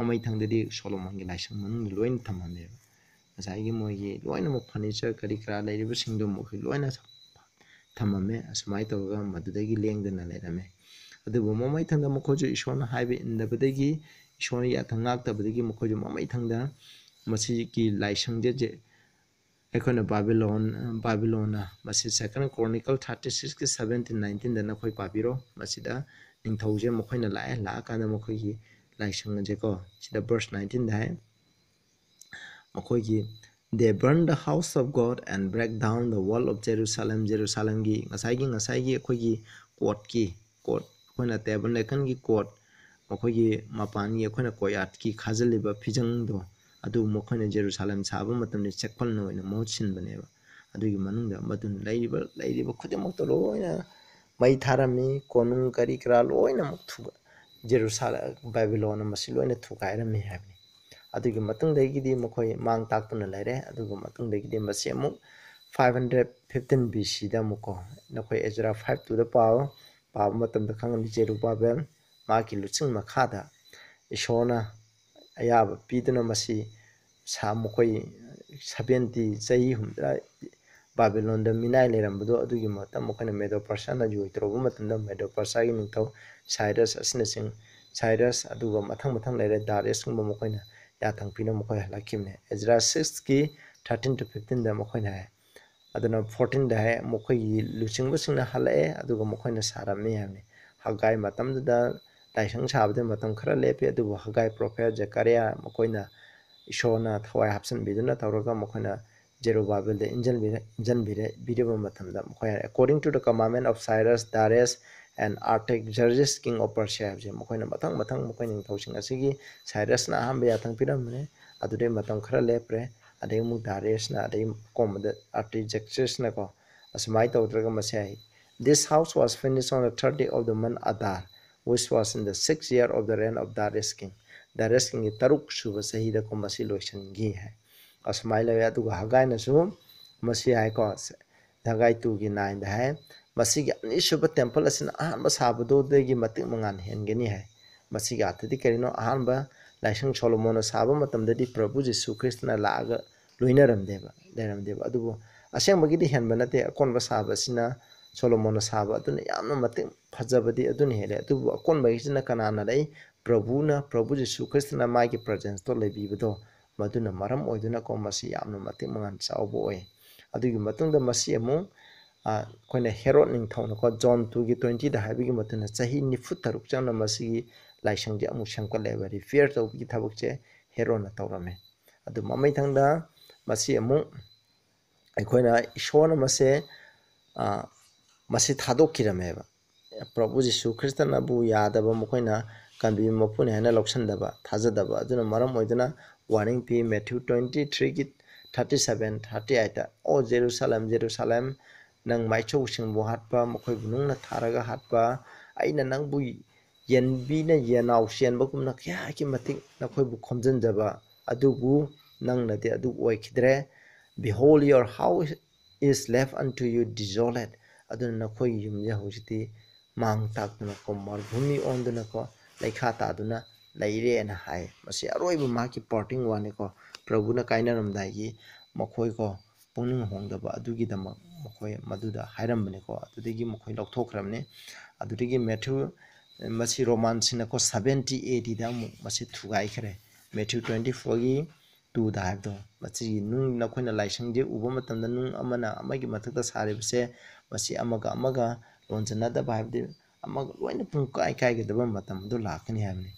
ꯃꯃꯩꯊꯪꯗꯗꯤ ꯁꯣꯂꯣꯃꯣꯟꯒꯤ ꯂꯥꯏꯁꯪ ꯃꯅꯨꯡꯗ ꯂꯣꯏꯅ ꯊꯝꯍꯟꯗꯦꯕ ꯉꯁꯥꯏꯒꯤ ꯃꯣꯏꯒꯤ ꯂꯣꯏꯅꯃꯛ ꯐꯔꯅꯤꯆꯔ ꯀꯔꯤ ꯀꯔꯥ ꯂꯩꯔꯤꯕꯁꯤꯡꯗꯣ ꯃꯈꯣꯏ ꯂꯣꯏꯅ ꯊꯝꯃꯝꯃꯦ ꯑꯁꯨꯃꯥꯏꯅ ꯇꯧꯔꯒ ꯃꯗꯨꯗꯒꯤ ꯂꯦꯡꯗꯅ ꯂꯩꯔꯝꯃꯦ ꯑꯗꯨꯕꯨ ꯃꯃꯩꯊꯪꯗ ꯃꯈꯣꯏꯁꯨ ꯏꯁꯣꯔꯅ ꯍꯥꯏꯕ ꯏꯟꯗꯕꯗꯒꯤ ꯏꯁꯣꯔꯅ ꯌꯥꯊꯪ ꯉꯥꯛꯇꯕꯗꯒꯤ ꯃꯈꯣꯏꯁꯨ ꯃꯃꯩꯊꯪꯗ ꯃꯁꯤꯒꯤ ꯂꯥꯏꯁꯪꯁꯦ ꯑꯩꯈꯣꯏꯅ ꯕꯥꯕꯤꯂꯣꯟ ꯕꯥꯕꯤꯂꯣꯟꯅ ꯃꯁꯤ ꯁꯦꯀꯟ ꯀ꯭ꯔꯣꯅꯤꯀꯜ ꯊꯥꯔꯇꯤ ꯁꯤꯛꯁꯀꯤ ꯁꯕꯦꯟꯇꯤꯟ ꯅꯥꯏꯟꯇꯤꯟꯗ ꯅꯈꯣꯏ ꯄꯥꯕꯤꯔꯣ ꯃꯁꯤꯗ ꯅꯤꯡꯊꯧꯁꯦ ꯃꯈꯣꯏꯅ ꯂꯥꯛꯑꯦ ꯂꯥꯛꯑꯀꯥꯟꯗ ꯃꯈꯣꯏꯒꯤ ꯂꯥꯏꯁꯪ ꯑꯁꯦꯀꯣ ꯁꯤꯗ ꯕꯔꯁ ꯅꯥꯏꯟꯇꯤꯟꯗ ꯍꯥꯏ ꯃꯈꯣꯏꯒꯤ they burn the house of God and break down the wall of Jerusalem ꯖꯦꯔꯨꯁꯥꯂꯦꯝꯒꯤ ꯉꯁꯥꯏꯒꯤ ꯉꯁꯥꯏꯒꯤ ꯑꯩꯈꯣꯏꯒꯤ ꯀꯣꯔꯠꯀꯤ ꯀꯣꯔꯠ ꯑꯩꯈꯣꯏꯅ ꯇꯦꯕꯜ ꯂꯦꯀꯟꯒꯤ ꯀꯣꯔꯠ ꯃꯈꯣꯏꯒꯤ ꯃꯄꯥꯟꯒꯤ ꯑꯩꯈꯣꯏꯅ ꯀꯣꯌꯥꯠꯀꯤ ꯈꯥꯖꯤꯜꯂꯤꯕ ꯐꯤꯖꯪꯗꯣ ꯑꯗꯨ ꯃꯈꯣꯏꯅ ꯖꯦꯔꯨꯁꯥꯂꯦꯝ ꯁꯥꯕ ꯃꯇꯝꯗ ꯆꯦꯛꯄꯜꯅ ꯑꯣꯏꯅ ꯃꯍꯨꯠ ꯁꯤꯟꯕꯅꯦꯕ ꯑꯗꯨꯒꯤ ꯃꯅꯨꯡꯗ ꯃꯗꯨꯅ ꯂꯩꯔꯤꯕ ꯂꯩꯔꯤꯕ ꯈꯨꯗꯤꯡꯃꯛꯇ ꯂꯣꯏꯅ ꯃꯩ ꯊꯥꯔꯝꯃꯤ ꯀꯣꯅꯨꯡ ꯀꯔꯤ ꯀꯔꯥ ꯂꯣꯏꯅꯃꯛ Jerusalem Babylon ma silo ne thu kai ra me ha ni adu gi matung de gi di ma khoi mang tak tu na la re adu 515 BC da mu ko na 5 to the power pa ma tam da khang ni jeru ba ben ma ki lu chung ma kha da isho 70 zai hum da पाबिलोद Meena लेरबदूत मैंने मेडो पर्सा जुटोद मेडो पर्सा की निथ सैरस अच्छी सैरस अब मथ मथ लेर दारेसूब मैं एजरा सिक्स की थर्टीन टू फिफ्टीन मैं है फोर्टीन है मोई लुचिब हल्ए मैं सारमें हमने हगै मतम लाइन खर लेपे हगै प्रोफेट जकरिया मैं हापन भी तौर मैं Jerubbaal the Injan according to the commandment of Cyrus Darius and Artaxerxes king of Persia je mokhoina matang matang mokhoina ningthosing asigi Cyrus na aham be athang piramne adude matam khara lepre adei mu Darius na adei kom de Artaxerxes na ko asmai tawdraga masai this house was finished on the third day of the month Adar which was in the sixth year of the reign of Darius king Darius king taruk shuba sahida ko masi loishan gi hai कसमाय लगाने मसीकोस धगा तुगी नाइन है मसीब टेम्पल अहम साबदी मगान हेगनी है मसीद कहीं अहम लाइसंग सोलोम साब प्रभु जी सू ख्रिस्तना लाग लुनरमदेब की हेब नाते अकोब साब सोलोमो साब फजबदी हेले अकोबगी कना प्रभु जी जीशु ख्रिस्तना माइ प्रजेंसो लेबीबदों ꯃꯗꯨꯅ ꯃꯔꯝ ꯑꯣꯏꯗꯨꯅꯀꯣ ꯃꯁꯤ ꯌꯥꯝꯅ ꯃꯇꯤꯛ ꯃꯉꯥꯟ ꯆꯥꯎꯕ ꯑꯣꯏ ꯑꯗꯨꯒꯤ ꯃꯇꯨꯡꯗ ꯃꯁꯤ ꯑꯃꯨꯛ ꯑꯩꯈꯣꯏꯅ ꯍꯦꯔꯣꯠ ꯅꯤꯡꯊꯧꯅꯀꯣ ꯖꯣꯟ ꯇꯨꯒꯤ ꯇ꯭ꯋꯦꯟꯇꯤꯗ ꯍꯥꯏꯕꯒꯤ ꯃꯇꯨꯡꯗ ꯆꯍꯤ ꯅꯤꯐꯨ ꯇꯔꯨꯛ ꯆꯪꯅ ꯃꯁꯤꯒꯤ ꯂꯥꯏꯁꯪꯁꯦ ꯑꯃꯨꯛ ꯁꯦꯝꯒꯠꯂꯦꯕ ꯔꯤꯄꯤꯌꯔ ꯇꯧꯕꯒꯤ ꯊꯕꯛꯁꯦ ꯍꯦꯔꯣꯅ ꯇꯧꯔꯝꯃꯦ ꯑꯗꯨ ꯃꯃꯩꯊꯪꯗ ꯃꯁꯤ ꯑꯃꯨꯛ ꯑꯩꯈꯣꯏꯅ ꯏꯁꯣꯔꯅ ꯃꯁꯦ ꯃꯁꯤ ꯊꯥꯗꯣꯛꯈꯤꯔꯝꯃꯦꯕ ꯄ꯭ꯔꯚꯨ ꯖꯤꯁꯨ ꯈ꯭ꯔꯤꯁꯇꯅꯕꯨ ꯌꯥꯗꯕ ꯃꯈꯣꯏꯅ ꯀꯟꯕꯤꯕ ꯃꯄꯨꯅꯤ ꯍꯥꯏꯅ ꯂꯧꯁꯤꯟꯗꯕ ꯊꯥꯖꯗꯕ ꯑꯗꯨꯅ ꯃꯔꯝ ꯑꯣꯏꯗꯨꯅ ꯋꯥꯔꯅꯤꯡ ꯄꯤ ꯃꯦꯊ꯭ꯌꯨ ꯇ꯭ꯋꯦꯟꯇꯤ ꯊ꯭ꯔꯤꯒꯤ ꯊꯥꯔꯇꯤ ꯁꯕꯦꯟ ꯊꯥꯔꯇꯤ ꯑꯩꯠꯇ ꯑꯣ ꯖꯦꯔꯨꯁꯥꯂꯦꯝ ꯖꯦꯔꯨꯁꯥꯂꯦꯝ ꯅꯪ ꯃꯥꯏꯆꯧꯁꯤꯡꯕꯨ ꯍꯥꯠꯄ ꯃꯈꯣꯏꯕꯨ ꯅꯨꯡꯅ ꯊꯥꯔꯒ ꯍꯥꯠꯄ ꯑꯩꯅ ꯅꯪꯕꯨ ꯌꯦꯟꯕꯤꯅ ꯌꯦꯅꯥꯎ ꯆꯦꯟꯕꯒꯨꯝꯅ ꯀꯌꯥꯒꯤ ꯃꯇꯤꯛ ꯅꯈꯣꯏꯕꯨ ꯈꯣꯝꯖꯤꯟꯖꯕ ꯑꯗꯨꯕꯨ ꯅꯪꯅꯗꯤ ꯑꯗꯨ ꯑꯣꯏꯈꯤꯗ꯭ꯔꯦ behold your house is left unto you desolate ꯑꯗꯨꯅ ꯅꯈꯣꯏꯒꯤ ꯌꯨꯝꯁꯦ ꯍꯧꯖꯤꯛꯇꯤ ꯃꯥꯡ ꯇꯥꯛꯇꯅꯀꯣ ꯃꯔꯨꯚꯨꯃꯤ ꯑꯣꯟꯗꯨꯅꯀꯣ लेखा तादुना लेरेन हाय मसे अरोइब माकी पोर्टिंग वाने को प्रभु न काइना रमदाई मखोय को पुनिंग होंगदब अदुगी दम मखोय मदुदा हायरम बने को अदुदिगी मखोय लखथोखरमने मसी रोमांस न को 78 दा मु मसी थुगाई खरे मेथु 24 गी मसी नुंग न खोय न सारे बसे मसी अमगा ꯑꯃꯒ ꯂꯣꯏꯅ ꯄꯨꯡꯀꯥꯏ ꯀꯥꯏꯒꯗꯕ ꯃꯇꯝꯗꯣ ꯂꯥꯛꯀꯅꯤ ꯍꯥꯏꯕꯅꯤ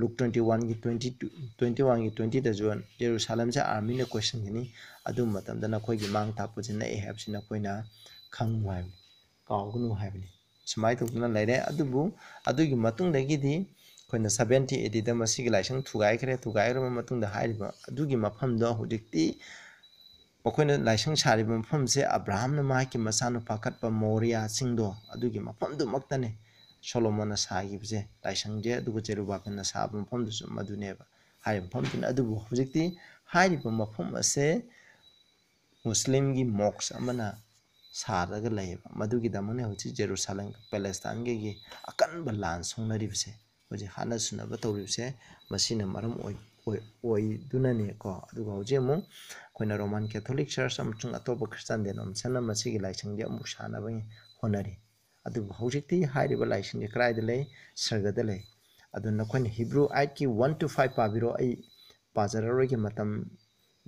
ꯂꯨꯛ ꯇ꯭ꯋꯦꯟꯇꯤ ꯋꯥꯟꯒꯤ ꯇ꯭ꯋꯦꯟꯇꯤ ꯇꯨ ꯇ꯭ꯋꯦꯟꯇꯤ ꯋꯥꯟꯒꯤ ꯇ꯭ꯋꯦꯟꯇꯤꯗꯁꯨ ꯖꯦꯔꯨꯁꯥꯂꯦꯝꯁꯦ ꯑꯥꯔꯃꯤꯅ ꯀꯣꯏꯁꯤꯟꯒꯅꯤ ꯑꯗꯨ ꯃꯇꯝꯗ ꯅꯈꯣꯏꯒꯤ ꯃꯥꯡ ꯇꯥꯛꯄꯁꯤ ꯅꯛꯑꯦ ꯍꯥꯏꯕꯁꯤ ꯅꯈꯣꯏꯅ ꯈꯪꯉꯨ ꯍꯥꯏꯕꯅꯤ ꯀꯥꯎꯒꯅꯨ ꯍꯥꯏꯕꯅꯤ ꯁꯨꯃꯥꯏꯅ ꯇꯧꯗꯅ ꯂꯩꯔꯦ ꯑꯗꯨꯕꯨ ꯑꯗꯨꯒꯤ ꯃꯇꯨꯡꯗꯒꯤꯗꯤ ꯑꯩꯈꯣꯏꯅ ꯁꯕꯦꯟꯇꯤ ꯑꯦꯗꯤꯗ ꯃꯁꯤꯒꯤ ꯂꯥꯏꯁꯪ ꯊꯨꯒꯥꯏꯈ꯭ꯔꯦ ꯊꯨꯒꯥꯏꯈ꯭ꯔꯕ ꯃꯇꯨꯡꯗ ꯍꯥꯏꯔꯤꯕ ꯑꯗꯨꯒꯤ ꯃꯐꯝꯗꯣ ꯍꯧꯖꯤꯛꯇꯤ ꯃꯈꯣꯏꯅ ꯂꯥꯏꯁꯪ ꯁꯥꯔꯤꯕ ꯃꯐꯝꯁꯦ ꯑꯕ꯭ꯔꯥꯍꯝꯅ ꯃꯍꯥꯛꯀꯤ ꯃꯆꯥꯅꯨꯄꯥ ꯀꯠꯄ ꯃꯧꯔꯤꯌꯥꯁꯤꯡꯗꯣ ꯑꯗꯨꯒꯤ ꯃꯐꯝꯗꯨꯃꯛꯇꯅꯤ ꯁꯣꯂꯣꯃꯣꯟꯅ ꯁꯥꯈꯤꯕꯁꯦ ꯂꯥꯏꯁꯪꯁꯦ ꯑꯗꯨꯒ ꯖꯦꯔꯨꯕꯥꯕꯦꯜꯅ ꯁꯥꯕ ꯃꯐꯝꯗꯨꯁꯨ ꯃꯗꯨꯅꯦꯕ ꯍꯥꯏꯔꯤꯕ ꯃꯐꯝꯁꯤꯅ ꯑꯗꯨꯕꯨ ꯍꯧꯖꯤꯛꯇꯤ ꯍꯥꯏꯔꯤꯕ ꯃꯐꯝ ꯑꯁꯦ ꯃꯨꯁꯂꯤꯝꯒꯤ ꯃꯣꯛꯁ ꯑꯃꯅ ꯁꯥꯔꯒ ꯂꯩꯌꯦꯕ ꯃꯗꯨꯒꯤꯗꯃꯛꯅ ꯍꯧꯖꯤꯛ ꯖꯦꯔꯨꯁꯥꯂꯦꯝꯒ ꯄꯦꯂꯦꯁꯇꯥꯏꯟꯒꯒꯤ ꯑꯀꯟꯕ ꯂꯥꯟ ꯁꯣꯛꯅꯔꯤꯕꯁꯦ ꯍꯧꯖꯤꯛ ꯍꯥꯠꯅ ꯁꯨꯅꯕ ꯇꯧꯔꯤꯕꯁꯦ ꯃꯁꯤꯅ ꯃꯔꯝ ꯑꯣꯏꯗꯨꯅꯅꯦꯀꯣ ꯑꯗꯨꯒ ꯍꯧꯖꯤꯛ ꯑꯃꯨꯛ ꯑꯩꯈꯣꯏꯅ ꯔꯣꯃꯥꯟ ꯀꯦꯊꯣꯂꯤꯛ ꯆꯔꯆ ꯑꯃꯁꯨꯡ ꯑꯇꯣꯞꯄ ꯈ꯭ꯔꯤꯁꯇꯥꯟ ꯗꯦꯅꯣꯃꯤꯁꯟꯅ ꯃꯁꯤꯒꯤ ꯂꯥꯏꯁꯪꯁꯦ ꯑꯃꯨꯛ ꯁꯥꯟꯅꯕꯒꯤ ꯍꯣꯠꯅꯔꯤ लाइन क्राइदे सरगद हिब्रू आइट की वन टू फाइव पाबीर अं पाजर मतम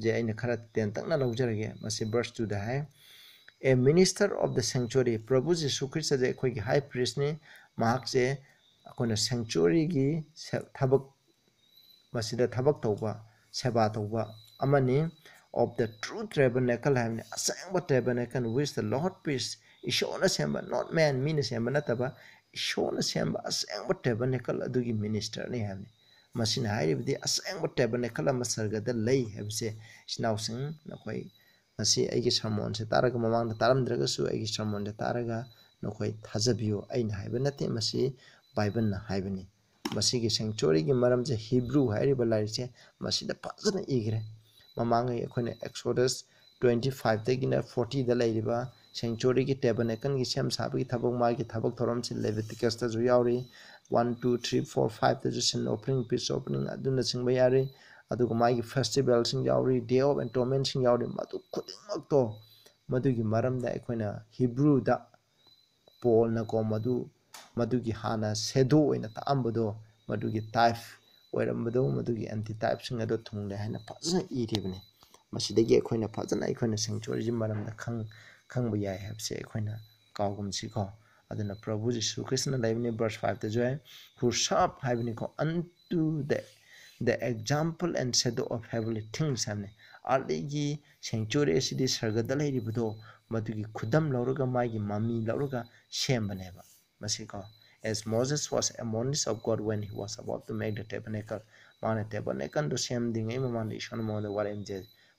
जे अने खर तेन तक लौजरगे बर्स टूद है a minister of the sanctuary प्रभु जी सुख्रीस्टे अखोगी हाई प्रेसने महाजे अखोन सेंचुरी की थबक तब सेवा तब of the true tabernacle है असंग tabernacle which the Lord pitched ꯏꯁꯣꯔꯅ ꯁꯦꯝꯕ ꯅꯣꯠ ꯃꯦꯟ ꯃꯤꯅ ꯁꯦꯝꯕ ꯅꯠꯇꯕ ꯏꯁꯣꯔꯅ ꯁꯦꯝꯕ ꯑꯁꯦꯡꯕ ꯇꯦꯕꯅꯦꯀꯜ ꯑꯗꯨꯒꯤ ꯃꯤꯅꯤꯁꯇꯔꯅꯤ ꯍꯥꯏꯕꯅꯤ ꯃꯁꯤꯅ ꯍꯥꯏꯔꯤꯕꯗꯤ ꯑꯁꯦꯡꯕ ꯇꯦꯕꯅꯦꯀꯜ ꯑꯃ ꯁꯔꯒꯗ ꯂꯩ ꯍꯥꯏꯕꯁꯦ ꯏꯆꯤꯟꯅꯥꯎꯁꯤꯡ ꯅꯈꯣꯏ ꯉꯁꯤ ꯑꯩꯒꯤ ꯁꯔꯃꯣꯟꯁꯦ ꯇꯥꯔꯒ ꯃꯃꯥꯡꯗ ꯇꯥꯔꯝꯗ꯭ꯔꯒꯁꯨ ꯑꯩꯒꯤ ꯁꯔꯃꯣꯟꯁꯦ ꯇꯥꯔꯒ ꯅꯈꯣꯏ ꯊꯥꯖꯕꯤꯌꯨ ꯑꯩꯅ ꯍꯥꯏꯕ ꯅꯠꯇꯦ ꯃꯁꯤ ꯕꯥꯏꯕꯜꯅ ꯍꯥꯏꯕꯅꯤ ꯃꯁꯤꯒꯤ ꯁꯦꯡꯆꯨꯔꯤꯒꯤ ꯃꯔꯝꯁꯦ ꯍꯤꯕ꯭ꯔꯨ ꯍꯥꯏꯔꯤꯕ ꯂꯥꯏꯔꯤꯛꯁꯦ ꯃꯁꯤꯗ ꯐꯖꯅ ꯏꯈ꯭ꯔꯦ ꯃꯃꯥꯡꯉꯩ ꯑꯩꯈꯣꯏꯅ ꯑꯦꯛꯁꯣꯗꯁ ꯇ꯭ꯋꯦꯟꯇꯤ ꯐꯥꯏꯚꯇꯒꯤꯅ ꯐꯣꯔꯇꯤꯗ ꯂꯩꯔꯤꯕ sanctuary ki tebane kan gi sham sab gi thabok ma 1 2 3 4 5 the sin opening peace opening adun na sing bayari adu ko ma gi festival sing yauri day of atonement sing yauri ma tu khudin mak to madu gi maram da ekhoina hebrew da paul na ko madu madu gi hana sedo ina ta ambodo madu gi ꯈꯪꯕ ꯌꯥꯏ ꯍꯥꯏꯕꯁꯦ ꯑꯩꯈꯣꯏꯅ ꯀꯥꯎꯒꯨꯝꯁꯤꯀꯣ ꯑꯗꯨꯅ ꯄ꯭ꯔꯚꯨ ꯖꯤꯁꯨ ꯈ꯭ꯔꯤꯁꯅ ꯂꯩꯕꯅꯤ ꯕꯔꯁ ꯐꯥꯏꯚꯇꯁꯨ ꯍꯥꯏ ꯍꯨ ꯁꯞ ꯍꯥꯏꯕꯅꯤꯀꯣ unto the the example and shadow of heavenly things ꯍꯥꯏꯕꯅꯤ ꯑꯥꯔꯂꯤꯒꯤ ꯁꯦꯡꯆꯨꯔꯤ ꯑꯁꯤꯗꯤ ꯁꯔꯒꯗ ꯂꯩꯔꯤꯕꯗꯣ ꯃꯗꯨꯒꯤ ꯈꯨꯗꯝ ꯂꯧꯔꯒ ꯃꯥꯒꯤ ꯃꯃꯤ ꯂꯧꯔꯒ ꯁꯦꯝꯕꯅꯦꯕ ꯃꯁꯤꯀꯣ as Moses was admonished of God when he was about to make the tabernacle. Mana tabernacle to same thing, Imam Ishon Mohan the Warren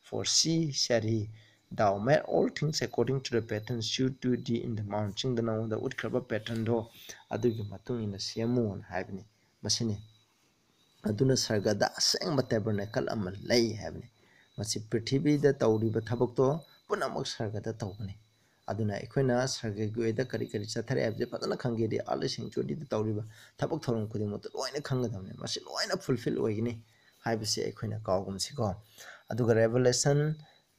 For see, said he, thou may all things according to the pattern suit to thee in the mount chingda naunda utkhaba pattern do adugi matung in the semu on habni masine aduna sarga da aseng ba tabernacle amal lay habni masi prithvi da tawri ba thabak to punamak sarga da tawni aduna ekhona sarga gwe da kari kari chathare abje padana khangi de alle sing chodi da tawri ba thabak thorong khudi mot loina khanga damne masi loina fulfill oigni haibse ekhona kaugum si ko aduga revelation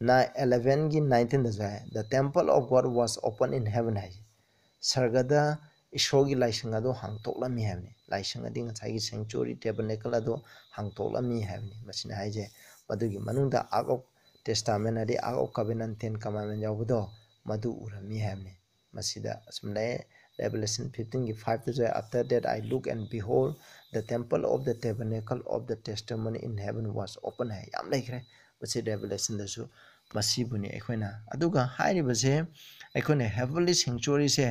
11ꯒꯤ 19ꯗꯁꯨ ꯍꯥꯏ the temple of God was open in heaven ꯍꯥꯏꯁꯦ ꯁꯔꯒꯗ ꯏꯁꯣꯔꯒꯤ ꯂꯥꯏꯁꯪ ꯑꯗꯣ ꯍꯥꯡꯇꯣꯛꯂꯝꯃꯤ ꯍꯥꯏꯕꯅꯤ ꯂꯥꯏꯁꯪ ꯑꯗꯤ ꯉꯁꯥꯏꯒꯤ ꯁꯦꯡꯆꯨꯔꯤ ꯇꯦꯕꯅꯦꯀꯜ ꯑꯗꯣ ꯍꯥꯡꯇꯣꯛꯂꯝꯃꯤ ꯍꯥꯏꯕꯅꯤ ꯃꯁꯤꯅ ꯍꯥꯏꯁꯦ ꯃꯗꯨꯒꯤ ꯃꯅꯨꯡꯗ ꯑꯥꯛ ꯑꯣꯐ ꯇꯦꯁꯇꯥꯃꯦꯟ ꯑꯗꯤ ꯑꯥꯛ ꯑꯣꯐ ꯀꯕꯦꯅꯟ ꯇꯦꯟ ꯀꯃꯥꯟꯃꯦꯟ ꯌꯥꯎꯕꯗꯣ ꯃꯗꯨ ꯎꯔꯝꯃꯤ ꯍꯥꯏꯕꯅꯤ ꯃꯁꯤꯗ ꯑꯁꯨꯝ ꯂꯩ Revelation 15 ki 5 to after that I look and behold the temple of the tabernacle of the testimony in heaven was open hai yam like re usi revelation da su ꯃꯁꯤꯕꯨꯅꯤ ꯑꯩꯈꯣꯏꯅ ꯑꯗꯨꯒ ꯍꯥꯏꯔꯤꯕꯁꯦ ꯑꯩꯈꯣꯏꯅ ꯍꯦꯕꯟꯂꯤ ꯁꯦꯡꯆꯨꯔꯤꯁꯦ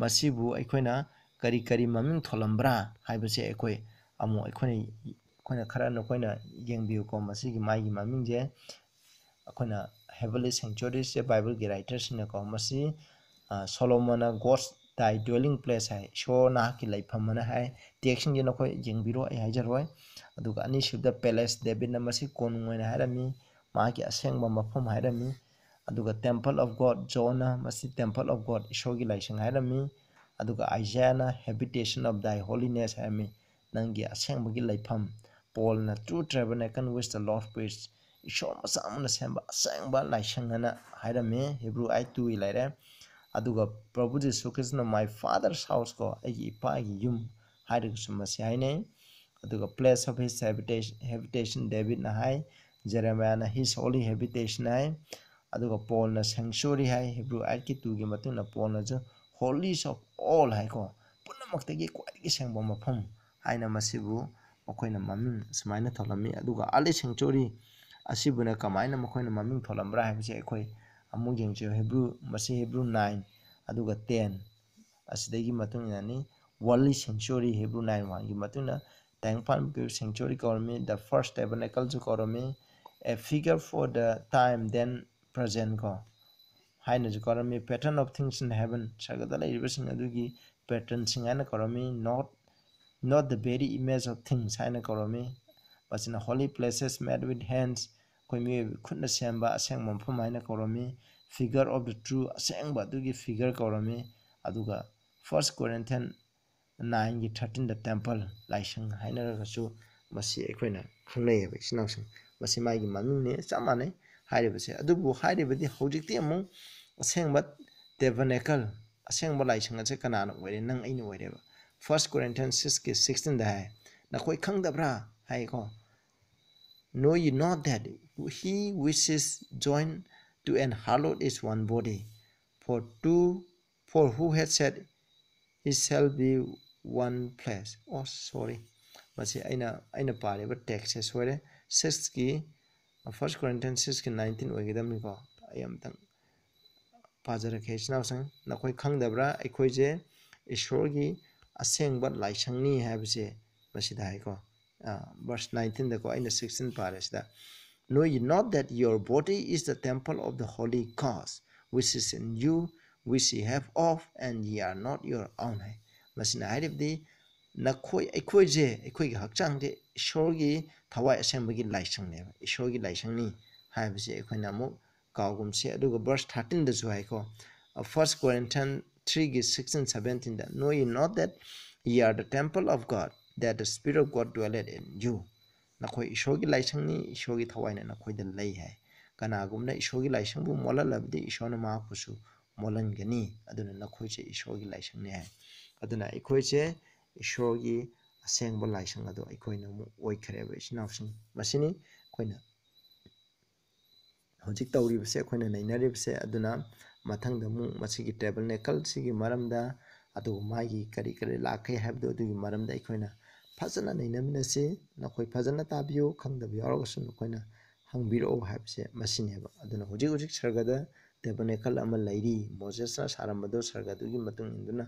ꯃꯁꯤꯕꯨ ꯑꯩꯈꯣꯏꯅ ꯀꯔꯤ ꯀꯔꯤ ꯃꯃꯤꯡ ꯊꯣꯜꯂꯝꯕ꯭ꯔꯥ ꯍꯥꯏꯕꯁꯦ ꯑꯩꯈꯣꯏ ꯑꯃꯨꯛ ꯑꯩꯈꯣꯏꯅ ꯑꯩꯈꯣꯏꯅ ꯈꯔ ꯅꯈꯣꯏꯅ ꯌꯦꯡꯕꯤꯌꯨꯀꯣ ꯃꯁꯤꯒꯤ ꯃꯥꯒꯤ ꯃꯃꯤꯡꯁꯦ ꯑꯩꯈꯣꯏꯅ ꯍꯦꯕꯟꯂꯤ ꯁꯦꯡꯆꯨꯔꯤꯁꯦ ꯕꯥꯏꯕꯜꯒꯤ ꯔꯥꯏꯇꯔꯁꯤꯡꯅꯀꯣ ꯃꯁꯤ ꯁꯣꯂꯣꯃꯣꯅ ꯒꯣꯁ ꯇꯥꯏ ꯗ꯭ꯋꯦꯂꯤꯡ ꯄ꯭ꯂꯦꯁ ꯍꯥꯏ ꯏꯁꯣꯔ ꯅꯍꯥꯛꯀꯤ ꯂꯩꯐꯝ ꯑꯅ ꯍꯥꯏ ꯇꯦꯛꯁꯤꯡꯁꯦ ꯅꯈꯣꯏ ꯌꯦꯡꯕꯤꯔꯣ ꯑꯩ ꯍꯥꯏꯖꯔꯣꯏ ꯑꯗꯨꯒ ꯑꯅꯤꯁꯨꯕꯗ ꯄꯦꯂꯦꯁ ꯗꯦꯕꯤꯠꯅ ꯃꯁꯤ ꯀꯣꯅꯨꯡ ꯑꯣꯏꯅ ꯍꯥꯏꯔꯝꯃꯤ ꯃꯍꯥꯛꯀꯤ ꯑꯁꯦꯡꯕ ꯃꯐꯝ ꯍꯥꯏꯔꯝꯃꯤ ꯑꯗꯨꯒ ꯇꯦꯝꯄꯜ ꯑꯣꯐ ꯒꯣꯗ ꯖꯣꯅ ꯃꯁꯤ ꯇꯦꯝꯄꯜ ꯑꯣꯐ ꯒꯣꯗ ꯏꯁꯣꯔꯒꯤ ꯂꯥꯏꯁꯪ ꯍꯥꯏꯔꯝꯃꯤ ꯑꯗꯨꯒ ꯑꯥꯏꯖꯌꯥꯅ ꯍꯦꯕꯤꯇꯦꯁꯟ ꯑꯣꯐ ꯗꯥꯏ ꯍꯣꯂꯤꯅꯦꯁ ꯍꯥꯏꯔꯝꯃꯤ ꯅꯪꯒꯤ ꯑꯁꯦꯡꯕꯒꯤ ꯂꯩꯐꯝ ꯄꯣꯜꯅ ꯇ꯭ꯔꯨ ꯇ꯭ꯔꯦꯕꯅꯦꯀꯟ ꯋꯤꯁ ꯗ ꯂꯣꯔ ꯄ꯭ꯔꯤꯁ ꯏꯁꯣꯔ ꯃꯆꯥ ꯑꯃꯅ ꯁꯦꯝꯕ ꯑꯁꯦꯡꯕ ꯂꯥꯏꯁꯪ ꯑꯅ ꯍꯥꯏꯔꯝꯃꯤ ꯍꯤꯕ꯭ꯔꯨ ꯑꯥꯏ ꯇꯨꯒꯤ ꯂꯩꯔꯦ ꯑꯗꯨꯒ ꯄ꯭ꯔꯚꯨ ꯖꯤꯁꯨ ꯈ꯭ꯔꯤꯁꯅ ꯃꯥꯏ ꯐꯥꯗꯔꯁ ꯍꯥꯎꯁꯀꯣ ꯑꯩꯒꯤ ꯏꯄꯥꯒꯤ ꯌꯨꯝ ꯍꯥꯏꯔꯒꯁꯨ ꯃꯁꯤ ꯍꯥꯏꯅꯩ ꯑꯗꯨꯒ ꯄ꯭ꯂꯦꯁ ꯑꯣꯐ ꯍꯤꯁ ꯍꯦꯕꯤꯇꯦꯁꯟ ꯗꯦꯕꯤꯠꯅ ꯍꯥꯏ जेरेमान हिस् ओली हेबिटेशन है पोल सेंचुरी है हिब्रू आइट की टू की मतलब पोल जो होली ऑफ ऑल है को पुनमे खाई से मफम है मामिंग सुमायन थोलमी सेंचुरी कमायन मामिंग थोलमरा है अमुको हिब्रू मे हिब्रू नाइन अगटेनि वर्ली सेंचुरी हिब्रू नाइन वन की टैंक फार्म सेंचुरी कौरमी द फर्स्ट टेबनेकल कौरमी a figure for the time then present go hai na jukor me pattern of things in heaven sagada la irbe gi pattern singa na kor me not not the very image of things hai na kor me was in holy places made with hands ko me khun sem ba aseng mon phu mai na kor me figure of the true aseng ba du gi figure kor me adu first corinthian 9 gi 13 the temple laishang sing hai na ga su ma si ekhoi ye ba sinaw sing ꯃꯁꯤ ꯃꯥꯒꯤ ꯃꯃꯤꯡꯅꯤ ꯆꯞ ꯃꯥꯟꯅꯩ ꯍꯥꯏꯔꯤꯕꯁꯦ ꯑꯗꯨꯕꯨ ꯍꯥꯏꯔꯤꯕꯗꯤ ꯍꯧꯖꯤꯛꯇꯤ ꯑꯃꯨꯛ ꯑꯁꯦꯡꯕ ꯇꯦꯕꯅꯦꯀꯜ ꯑꯁꯦꯡꯕ ꯂꯥꯏꯁꯪ ꯑꯁꯦ ꯀꯅꯥꯅ ꯑꯣꯏꯔꯦ ꯅꯪ ꯑꯩꯅ ꯑꯣꯏꯔꯦꯕ ꯐꯥꯔꯁ ꯀꯣꯔꯦꯟꯊꯤꯌꯟ ꯁꯤꯛꯁꯀꯤ ꯁꯤꯛꯁꯇꯤꯟꯗ ꯍꯥꯏ ꯅꯈꯣꯏ ꯈꯪꯗꯕ꯭ꯔꯥ ꯍꯥꯏꯀꯣ know you not that he which is joined to an harlot is one body for two for who hath saith he shall be one flesh ꯑꯣ ꯁꯣꯔꯤ ꯃꯁꯤ ꯑꯩꯅ ꯑꯩꯅ ꯄꯥꯔꯤꯕ ꯇꯦꯛꯁꯁꯦ ꯁꯣꯏꯔꯦ Corinthians sang, सिक्स की फर्स्ट क्वारंटाइन सिक्स की नाइनटीन होगदमनीको अमतंग पाजरखे संग नखोई खंगदब्रा अखोजे ईश्वर की असेंब लाइसंगनी है मसीदाको verse 19 the in the 16 paras that know you not that your body is the temple of the holy god which is in you which you have of and ye are not your own masina hairib di ꯅꯈꯣꯏ ꯑꯩꯈꯣꯏꯁꯦ ꯑꯩꯈꯣꯏꯒꯤ ꯍꯛꯆꯥꯡꯁꯦ ꯏꯁꯣꯔꯒꯤ ꯊꯋꯥꯏ ꯑꯁꯦꯡꯕꯒꯤ ꯂꯥꯏꯁꯪꯅꯦꯕ ꯏꯁꯣꯔꯒꯤ ꯂꯥꯏꯁꯪꯅꯤ ꯍꯥꯏꯕꯁꯦ ꯑꯩꯈꯣꯏꯅ ꯑꯃꯨꯛ ꯀꯥꯎꯒꯨꯝꯁꯦ ꯑꯗꯨꯒ ꯕꯔꯁ ꯊꯥꯔꯇꯤꯟꯗꯁꯨ ꯍꯥꯏꯀꯣ ꯐꯥꯔꯁ ꯀ꯭ꯋꯥꯔꯦꯟꯊꯟ ꯊ꯭ꯔꯤꯒꯤ ꯁꯤꯛꯁꯇꯤꯟ ꯁꯕꯦꯟꯇꯤꯟꯗ know you not that ye are the temple of God that the spirit of God dwelleth in you ꯅꯈꯣꯏ ꯏꯁꯣꯔꯒꯤ ꯂꯥꯏꯁꯪꯅꯤ ꯏꯁꯣꯔꯒꯤ ꯊꯋꯥꯏꯅ ꯅꯈꯣꯏꯗ ꯂꯩ ꯍꯥꯏ ꯀꯅꯥꯒꯨꯝꯕꯅ ꯏꯁꯣꯔꯒꯤ ꯂꯥꯏꯁꯪꯕꯨ ꯃꯣꯠꯍꯜꯂꯕꯗꯤ ꯏꯁꯣꯔꯅ ꯃꯍꯥꯛꯄꯨꯁꯨ ꯃꯣꯠꯍꯟꯒꯅꯤ ꯑꯗꯨꯅ ꯅꯈꯣꯏꯁꯦ ꯏꯁꯣꯔꯒꯤ ꯂꯥꯏꯁꯪꯅꯤ ꯍꯥꯏ ꯑꯗꯨꯅ ꯑꯩꯈꯣꯏꯁꯦ ꯏꯁꯣꯔꯒꯤ ꯑꯁꯦꯡꯕ ꯂꯥꯏꯁꯪ ꯑꯗꯣ ꯑꯩꯈꯣꯏꯅ ꯑꯃꯨꯛ ꯑꯣꯏꯈ꯭ꯔꯦꯕ ꯏꯆꯤꯟ ꯏꯅꯥꯎꯁꯤꯡ ꯃꯁꯤꯅꯤ ꯑꯩꯈꯣꯏꯅ ꯍꯧꯖꯤꯛ ꯇꯧꯔꯤꯕꯁꯦ ꯑꯩꯈꯣꯏꯅ ꯅꯩꯅꯔꯤꯕꯁꯦ ꯑꯗꯨꯅ ꯃꯊꯪꯗ ꯑꯃꯨꯛ ꯃꯁꯤꯒꯤ ꯇꯦꯕꯜꯅꯦꯀꯜꯁꯤꯒꯤ ꯃꯔꯝꯗ ꯑꯗꯨꯒ ꯃꯥꯒꯤ ꯀꯔꯤ ꯀꯔꯤ ꯂꯥꯛꯀꯦ ꯍꯥꯏꯕꯗꯣ ꯑꯗꯨꯒꯤ ꯃꯔꯝꯗ ꯑꯩꯈꯣꯏꯅ ꯐꯖꯅ ꯅꯩꯅꯃꯤꯟꯅꯁꯤ ꯅꯈꯣꯏ ꯐꯖꯅ ꯇꯥꯕꯤꯌꯨ ꯈꯪꯗꯕ ꯌꯥꯎꯔꯒꯁꯨ ꯅꯈꯣꯏꯅ ꯍꯪꯕꯤꯔꯛꯑꯣ ꯍꯥꯏꯕꯁꯦ ꯃꯁꯤꯅꯦꯕ ꯑꯗꯨꯅ ꯍꯧꯖꯤꯛ ꯍꯧꯖꯤꯛ ꯁꯔꯒꯗ ꯇꯦꯕꯜꯅꯦꯀꯜ ꯑꯃ ꯂꯩꯔꯤ ꯃꯣꯖꯦꯁꯅ ꯁꯥꯔꯝꯕꯗꯣ ꯁꯔꯒꯗꯨꯒꯤ ꯃꯇꯨꯡ ꯏꯟꯗꯨꯅ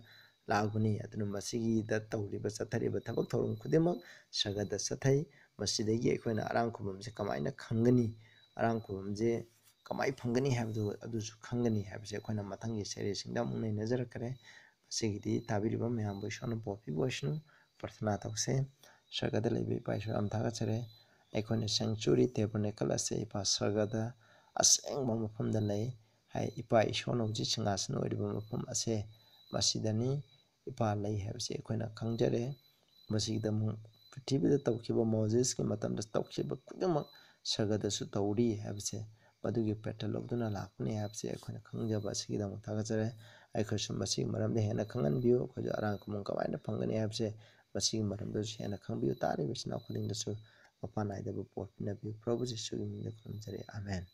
ꯂꯥꯛꯑꯕꯅꯤ ꯑꯗꯨꯅ ꯃꯁꯤꯒꯤꯗ ꯇꯧꯔꯤꯕ ꯆꯠꯊꯔꯤꯕ ꯊꯕꯛ ꯊꯧꯔꯝ ꯈꯨꯗꯤꯡꯃꯛ ꯁꯒꯠꯇ ꯆꯠꯊꯩ ꯃꯁꯤꯗꯒꯤ ꯑꯩꯈꯣꯏꯅ ꯑꯔꯥꯡ ꯈꯨꯕꯝꯁꯦ ꯀꯃꯥꯏꯅ ꯈꯪꯒꯅꯤ ꯑꯔꯥꯡ ꯈꯨꯕꯝꯁꯦ ꯀꯃꯥꯏ ꯐꯪꯒꯅꯤ ꯍꯥꯏꯕꯗꯨ ꯑꯗꯨꯁꯨ ꯈꯪꯒꯅꯤ ꯍꯥꯏꯕꯁꯦ ꯑꯩꯈꯣꯏꯅ ꯃꯊꯪꯒꯤ ꯁꯦꯔꯤꯁꯤꯡꯗ ꯑꯃꯨꯛ ꯅꯩꯅꯖꯔꯛꯈ꯭ꯔꯦ ꯉꯁꯤꯒꯤꯗꯤ ꯇꯥꯕꯤꯔꯤꯕ ꯃꯌꯥꯝꯕꯨ ꯏꯁꯣꯔꯅ ꯄꯣꯛꯄꯤꯕ ꯑꯣꯏꯁꯅꯨ ꯄ꯭ꯔꯊꯅꯥ ꯇꯧꯁꯦ ꯁꯔꯒꯗ ꯂꯩꯕ ꯏꯄꯥ ꯏꯁꯣꯔ ꯌꯥꯝ ꯊꯥꯒꯠꯆꯔꯦ ꯑꯩꯈꯣꯏꯅ ꯁꯦꯡꯆꯨꯔꯤ ꯇꯦꯕꯔꯅꯦꯀꯜ ꯑꯁꯦ ꯏꯄꯥ ꯁꯔꯒꯗ ꯑꯁꯦꯡꯕ ꯃꯐꯝꯗ ꯂꯩ ꯍꯥꯏ ꯏꯄꯥ ꯏꯁꯣꯔꯅ ꯍꯧꯖꯤꯛ ꯁꯤꯡꯍꯥꯁꯟ ꯑꯣꯏꯔꯤꯕ ꯃꯐꯝ ꯑꯁꯦ ꯃꯁꯤꯗꯅꯤ ꯏꯄꯥ ꯂꯩ ꯍꯥꯏꯕꯁꯤ ꯑꯩꯈꯣꯏꯅ ꯈꯪꯖꯔꯦ ꯃꯁꯤꯗ ꯑꯃꯨꯛ ꯄ꯭ꯔꯤꯊꯤꯕꯤꯗ ꯇꯧꯈꯤꯕ ꯃꯣꯖꯦꯁꯀꯤ ꯃꯇꯝꯗ ꯇꯧꯈꯤꯕ ꯈꯨꯗꯤꯡꯃꯛ ꯁꯔꯒꯗꯁꯨ ꯇꯧꯔꯤ ꯍꯥꯏꯕꯁꯦ ꯃꯗꯨꯒꯤ ꯄꯦꯇꯔꯟ ꯂꯧꯗꯨꯅ ꯂꯥꯛꯄꯅꯤ ꯍꯥꯏꯕꯁꯦ ꯑꯩꯈꯣꯏꯅ ꯈꯪꯖꯕ ꯑꯁꯤꯒꯤꯗꯃꯛ ꯊꯥꯒꯠꯆꯔꯦ ꯑꯩꯈꯣꯏꯁꯨ ꯃꯁꯤꯒꯤ ꯃꯔꯝꯗ ꯍꯦꯟꯅ ꯈꯪꯍꯟꯕꯤꯌꯨ ꯑꯩꯈꯣꯏꯁꯨ ꯑꯔꯥꯡ ꯈꯨꯃꯟ ꯀꯃꯥꯏꯅ ꯐꯪꯒꯅꯤ ꯍꯥꯏꯕꯁꯦ ꯃꯁꯤꯒꯤ ꯃꯔꯝꯗꯁꯨ ꯍꯦꯟꯅ ꯈꯪꯕꯤꯌꯨ ꯇꯥꯔꯤꯕ ꯏꯆꯤꯟ ꯏꯅꯥꯎ ꯈꯨꯗꯤꯡꯗꯁꯨ ꯃꯄꯥꯟ ꯅꯥꯏꯗꯕ ꯄꯣꯠ ꯄꯤꯅꯕꯤꯌꯨ ꯄ꯭ꯔꯚꯨ ꯖꯤꯁꯨꯒꯤ ꯃꯤꯡꯗ ꯈꯨꯔꯨꯝꯖꯔꯤ ꯑꯥꯃꯦꯟ